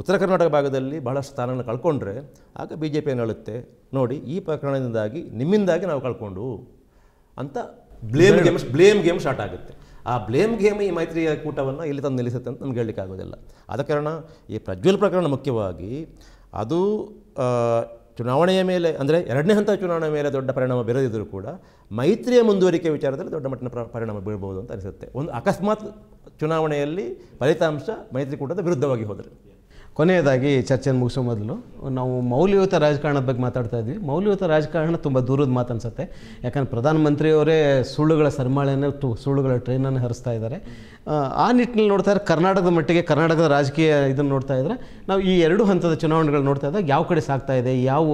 ಉತ್ತರ ಕರ್ನಾಟಕ ಭಾಗದಲ್ಲಿ ಬಹಳಷ್ಟು ಸ್ಥಾನಗಳನ್ನು ಕಳ್ಕೊಂಡ್ರೆ ಆಗ ಬಿ ಜೆ ಪಿ ಏನು ಹೇಳುತ್ತೆ ನೋಡಿ ಈ ಪ್ರಕರಣದಿಂದಾಗಿ ನಿಮ್ಮಿಂದಾಗಿ ನಾವು ಕಳ್ಕೊಂಡು ಅಂತ blame games blame game start ಆಗುತ್ತೆ ಆ ಬ್ಲೇಮ್ ಗೇಮ್ ಈ ಮೈತ್ರಿಯ ಕೂಟವನ್ನು ಇಲ್ಲಿ ತಂದು ನಿಲ್ಲಿಸುತ್ತೆ ಅಂತ ನಮ್ಗೆ ಆಗೋದಿಲ್ಲ ಆದ ಕಾರಣ ಈ ಪ್ರಜ್ವಲ್ ಪ್ರಕರಣ ಮುಖ್ಯವಾಗಿ ಅದು ಚುನಾವಣೆಯ ಮೇಲೆ ಅಂದರೆ ಎರಡನೇ ಹಂತ ಚುನಾವಣೆ ಮೇಲೆ ದೊಡ್ಡ ಪರಿಣಾಮ ಬೀರದಿದ್ದರೂ ಕೂಡ ಮೈತ್ರಿಯ ಮುಂದುವರಿಕೆ ವಿಚಾರದಲ್ಲಿ ದೊಡ್ಡ ಮಟ್ಟಿನ ಪರಿಣಾಮ ಬೀಳ್ಬೋದು ಅಂತ ಅನಿಸುತ್ತೆ ಒಂದು ಅಕಸ್ಮಾತ್ ಚುನಾವಣೆಯಲ್ಲಿ ಫಲಿತಾಂಶ ಮೈತ್ರಿಕೂಟದ ವಿರುದ್ಧವಾಗಿ ಹೋದರೆ ಕೊನೆಯದಾಗಿ ಚರ್ಚೆಯನ್ನು ಮುಗಿಸೋ ಮೊದಲು ನಾವು ಮೌಲ್ಯಯುತ ರಾಜಕಾರಣದ ಬಗ್ಗೆ ಮಾತಾಡ್ತಾ ಇದ್ವಿ ಮೌಲ್ಯಯುತ ರಾಜಕಾರಣ ತುಂಬ ದೂರದ ಮಾತು ಅನಿಸುತ್ತೆ ಯಾಕಂದರೆ ಪ್ರಧಾನಮಂತ್ರಿಯವರೇ ಸುಳ್ಳುಗಳ ಸರ್ಮಾಳೆಯನ್ನು ತು ಸುಳ್ಳುಗಳ ಟ್ರೈನನ್ನು ಹರಿಸ್ತಾ ಇದ್ದಾರೆ ಆ ನಿಟ್ಟಿನಲ್ಲಿ ನೋಡ್ತಾ ಇದ್ರೆ ಕರ್ನಾಟಕದ ಮಟ್ಟಿಗೆ ಕರ್ನಾಟಕದ ರಾಜಕೀಯ ಇದನ್ನು ನೋಡ್ತಾ ಇದ್ದರೆ ನಾವು ಈ ಎರಡು ಹಂತದ ಚುನಾವಣೆಗಳು ನೋಡ್ತಾ ಇದ್ದಾಗ ಯಾವ ಕಡೆ ಸಾಗ್ತಾ ಇದೆ ಯಾವ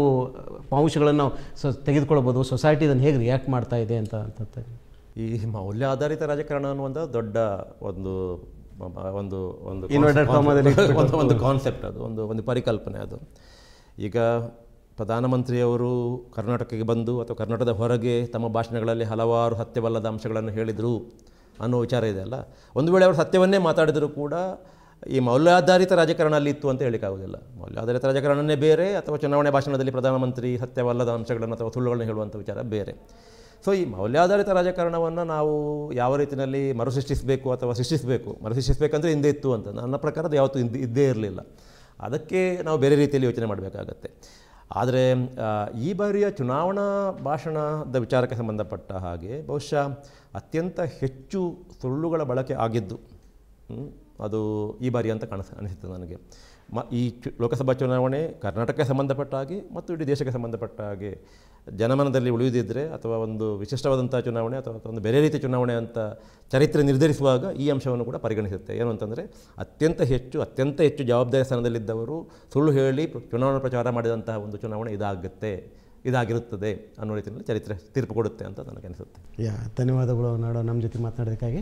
ಅಂಶಗಳನ್ನು ಸೊ ತೆಗೆದುಕೊಳ್ಬೋದು ಸೊಸೈಟಿ ಇದನ್ನು ಹೇಗೆ ರಿಯಾಕ್ಟ್ ಮಾಡ್ತಾ ಇದೆ ಅಂತ ಅಂತ ಈ ಮೌಲ್ಯ ಆಧಾರಿತ ರಾಜಕಾರಣ ಅನ್ನುವಂಥ ದೊಡ್ಡ ಒಂದು ಒಂದು ಒಂದು ಒಂದು ಒಂದು ಕಾನ್ಸೆಪ್ಟ್ ಅದು ಒಂದು ಒಂದು ಪರಿಕಲ್ಪನೆ ಅದು ಈಗ ಪ್ರಧಾನಮಂತ್ರಿಯವರು ಕರ್ನಾಟಕಕ್ಕೆ ಬಂದು ಅಥವಾ ಕರ್ನಾಟಕದ ಹೊರಗೆ ತಮ್ಮ ಭಾಷಣಗಳಲ್ಲಿ ಹಲವಾರು ಸತ್ಯವಲ್ಲದ ಅಂಶಗಳನ್ನು ಹೇಳಿದರು ಅನ್ನೋ ವಿಚಾರ ಇದೆ ಅಲ್ಲ ಒಂದು ವೇಳೆ ಅವರು ಸತ್ಯವನ್ನೇ ಮಾತಾಡಿದರೂ ಕೂಡ ಈ ಮೌಲ್ಯಾಧಾರಿತ ರಾಜಕಾರಣ ಅಲ್ಲಿ ಇತ್ತು ಅಂತ ಹೇಳಿಕ್ಕಾಗೋದಿಲ್ಲ ಮೌಲ್ಯಾಧಾರಿತ ರಾಜಕಾರಣನೇ ಬೇರೆ ಅಥವಾ ಚುನಾವಣೆ ಭಾಷಣದಲ್ಲಿ ಪ್ರಧಾನಮಂತ್ರಿ ಸತ್ಯವಲ್ಲದ ಅಂಶಗಳನ್ನು ಅಥವಾ ಸುಳ್ಳುಗಳನ್ನು ಹೇಳುವಂಥ ವಿಚಾರ ಬೇರೆ ಸೊ ಈ ಮೌಲ್ಯಾಧಾರಿತ ರಾಜಕಾರಣವನ್ನು ನಾವು ಯಾವ ರೀತಿಯಲ್ಲಿ ಮರುಸೃಷ್ಟಿಸಬೇಕು ಅಥವಾ ಸೃಷ್ಟಿಸಬೇಕು ಮರುಸೃಷ್ಟಿಸಬೇಕಂದ್ರೆ ಹಿಂದೆ ಇತ್ತು ಅಂತ ನನ್ನ ಪ್ರಕಾರ ಅದು ಯಾವತ್ತೂ ಹಿಂದೆ ಇದ್ದೇ ಇರಲಿಲ್ಲ ಅದಕ್ಕೆ ನಾವು ಬೇರೆ ರೀತಿಯಲ್ಲಿ ಯೋಚನೆ ಮಾಡಬೇಕಾಗತ್ತೆ ಆದರೆ ಈ ಬಾರಿಯ ಚುನಾವಣಾ ಭಾಷಣದ ವಿಚಾರಕ್ಕೆ ಸಂಬಂಧಪಟ್ಟ ಹಾಗೆ ಬಹುಶಃ ಅತ್ಯಂತ ಹೆಚ್ಚು ಸುಳ್ಳುಗಳ ಬಳಕೆ ಆಗಿದ್ದು ಅದು ಈ ಬಾರಿ ಅಂತ ಕಾಣಿಸ್ ಅನಿಸುತ್ತೆ ನನಗೆ ಮ ಈ ಲೋಕಸಭಾ ಚುನಾವಣೆ ಕರ್ನಾಟಕಕ್ಕೆ ಸಂಬಂಧಪಟ್ಟ ಹಾಗೆ ಮತ್ತು ಇಡೀ ದೇಶಕ್ಕೆ ಸಂಬಂಧಪಟ್ಟ ಹಾಗೆ ಜನಮನದಲ್ಲಿ ಉಳಿಯುವುದಿದ್ದರೆ ಅಥವಾ ಒಂದು ವಿಶಿಷ್ಟವಾದಂಥ ಚುನಾವಣೆ ಅಥವಾ ಒಂದು ಬೇರೆ ರೀತಿಯ ಚುನಾವಣೆ ಅಂತ ಚರಿತ್ರೆ ನಿರ್ಧರಿಸುವಾಗ ಈ ಅಂಶವನ್ನು ಕೂಡ ಪರಿಗಣಿಸುತ್ತೆ ಏನು ಅಂತಂದರೆ ಅತ್ಯಂತ ಹೆಚ್ಚು ಅತ್ಯಂತ ಹೆಚ್ಚು ಜವಾಬ್ದಾರಿ ಸ್ಥಾನದಲ್ಲಿದ್ದವರು ಸುಳ್ಳು ಹೇಳಿ ಚುನಾವಣಾ ಪ್ರಚಾರ ಮಾಡಿದಂತಹ ಒಂದು ಚುನಾವಣೆ ಇದಾಗುತ್ತೆ ಇದಾಗಿರುತ್ತದೆ ಅನ್ನೋ ರೀತಿಯಲ್ಲಿ ಚರಿತ್ರೆ ತೀರ್ಪು ಕೊಡುತ್ತೆ ಅಂತ ಅನಿಸುತ್ತೆ ಯಾ ಧನ್ಯವಾದಗಳು ನಾಡೋ ನಮ್ಮ ಜೊತೆ ಮಾತನಾಡೋದಕ್ಕಾಗಿ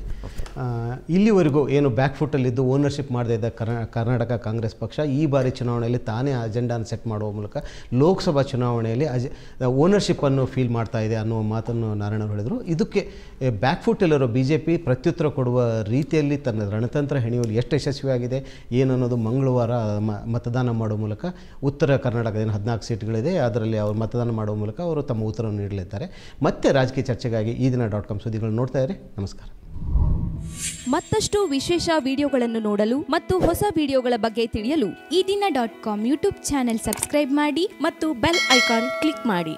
ಇಲ್ಲಿವರೆಗೂ ಏನು ಬ್ಯಾಕ್ ಫುಟ್ಟಲ್ಲಿದ್ದು ಓನರ್ಶಿಪ್ ಮಾಡದೇ ಇದ್ದ ಕರ್ನಾಟಕ ಕಾಂಗ್ರೆಸ್ ಪಕ್ಷ ಈ ಬಾರಿ ಚುನಾವಣೆಯಲ್ಲಿ ತಾನೇ ಅಜೆಂಡಾನ ಸೆಟ್ ಮಾಡುವ ಮೂಲಕ ಲೋಕಸಭಾ ಚುನಾವಣೆಯಲ್ಲಿ ಅಜೆ ಓನರ್ಶಿಪ್ಪನ್ನು ಫೀಲ್ ಮಾಡ್ತಾ ಇದೆ ಅನ್ನೋ ಮಾತನ್ನು ಅವರು ಹೇಳಿದರು ಇದಕ್ಕೆ ಬ್ಯಾಕ್ ಫುಟ್ಟಲ್ಲಿರೋ ಬಿ ಜೆ ಪಿ ಪ್ರತ್ಯುತ್ತರ ಕೊಡುವ ರೀತಿಯಲ್ಲಿ ತನ್ನ ರಣತಂತ್ರ ಹೆಣೆಯುವಲ್ಲಿ ಎಷ್ಟು ಯಶಸ್ವಿಯಾಗಿದೆ ಏನನ್ನೋದು ಮಂಗಳವಾರ ಮತದಾನ ಮಾಡುವ ಮೂಲಕ ಉತ್ತರ ಕರ್ನಾಟಕದ ಹದಿನಾಲ್ಕು ಸೀಟ್ಗಳಿದೆ ಅದರಲ್ಲಿ ಅವರು ಮತದಾನ ಮಾಡುವ ಮೂಲಕ ಅವರು ತಮ್ಮ ಉತ್ತರವನ್ನು ನೀಡಲಿದ್ದಾರೆ ಮತ್ತೆ ರಾಜಕೀಯ ಚರ್ಚೆಗಾಗಿ ಈ ದಿನ ಡಾಟ್ ಕಾಮ್ ಸುದ್ದಿಗಳು ನೋಡ್ತಾ ಇರಿ ನಮಸ್ಕಾರ ಮತ್ತಷ್ಟು ವಿಶೇಷ ವಿಡಿಯೋಗಳನ್ನು ನೋಡಲು ಮತ್ತು ಹೊಸ ವಿಡಿಯೋಗಳ ಬಗ್ಗೆ ತಿಳಿಯಲು Ee Dina dot com YouTube channel subscribe ಮಾಡಿ ಮತ್ತು ಬೆಲ್ ಐಕಾನ್ ಕ್ಲಿಕ್ ಮಾಡಿ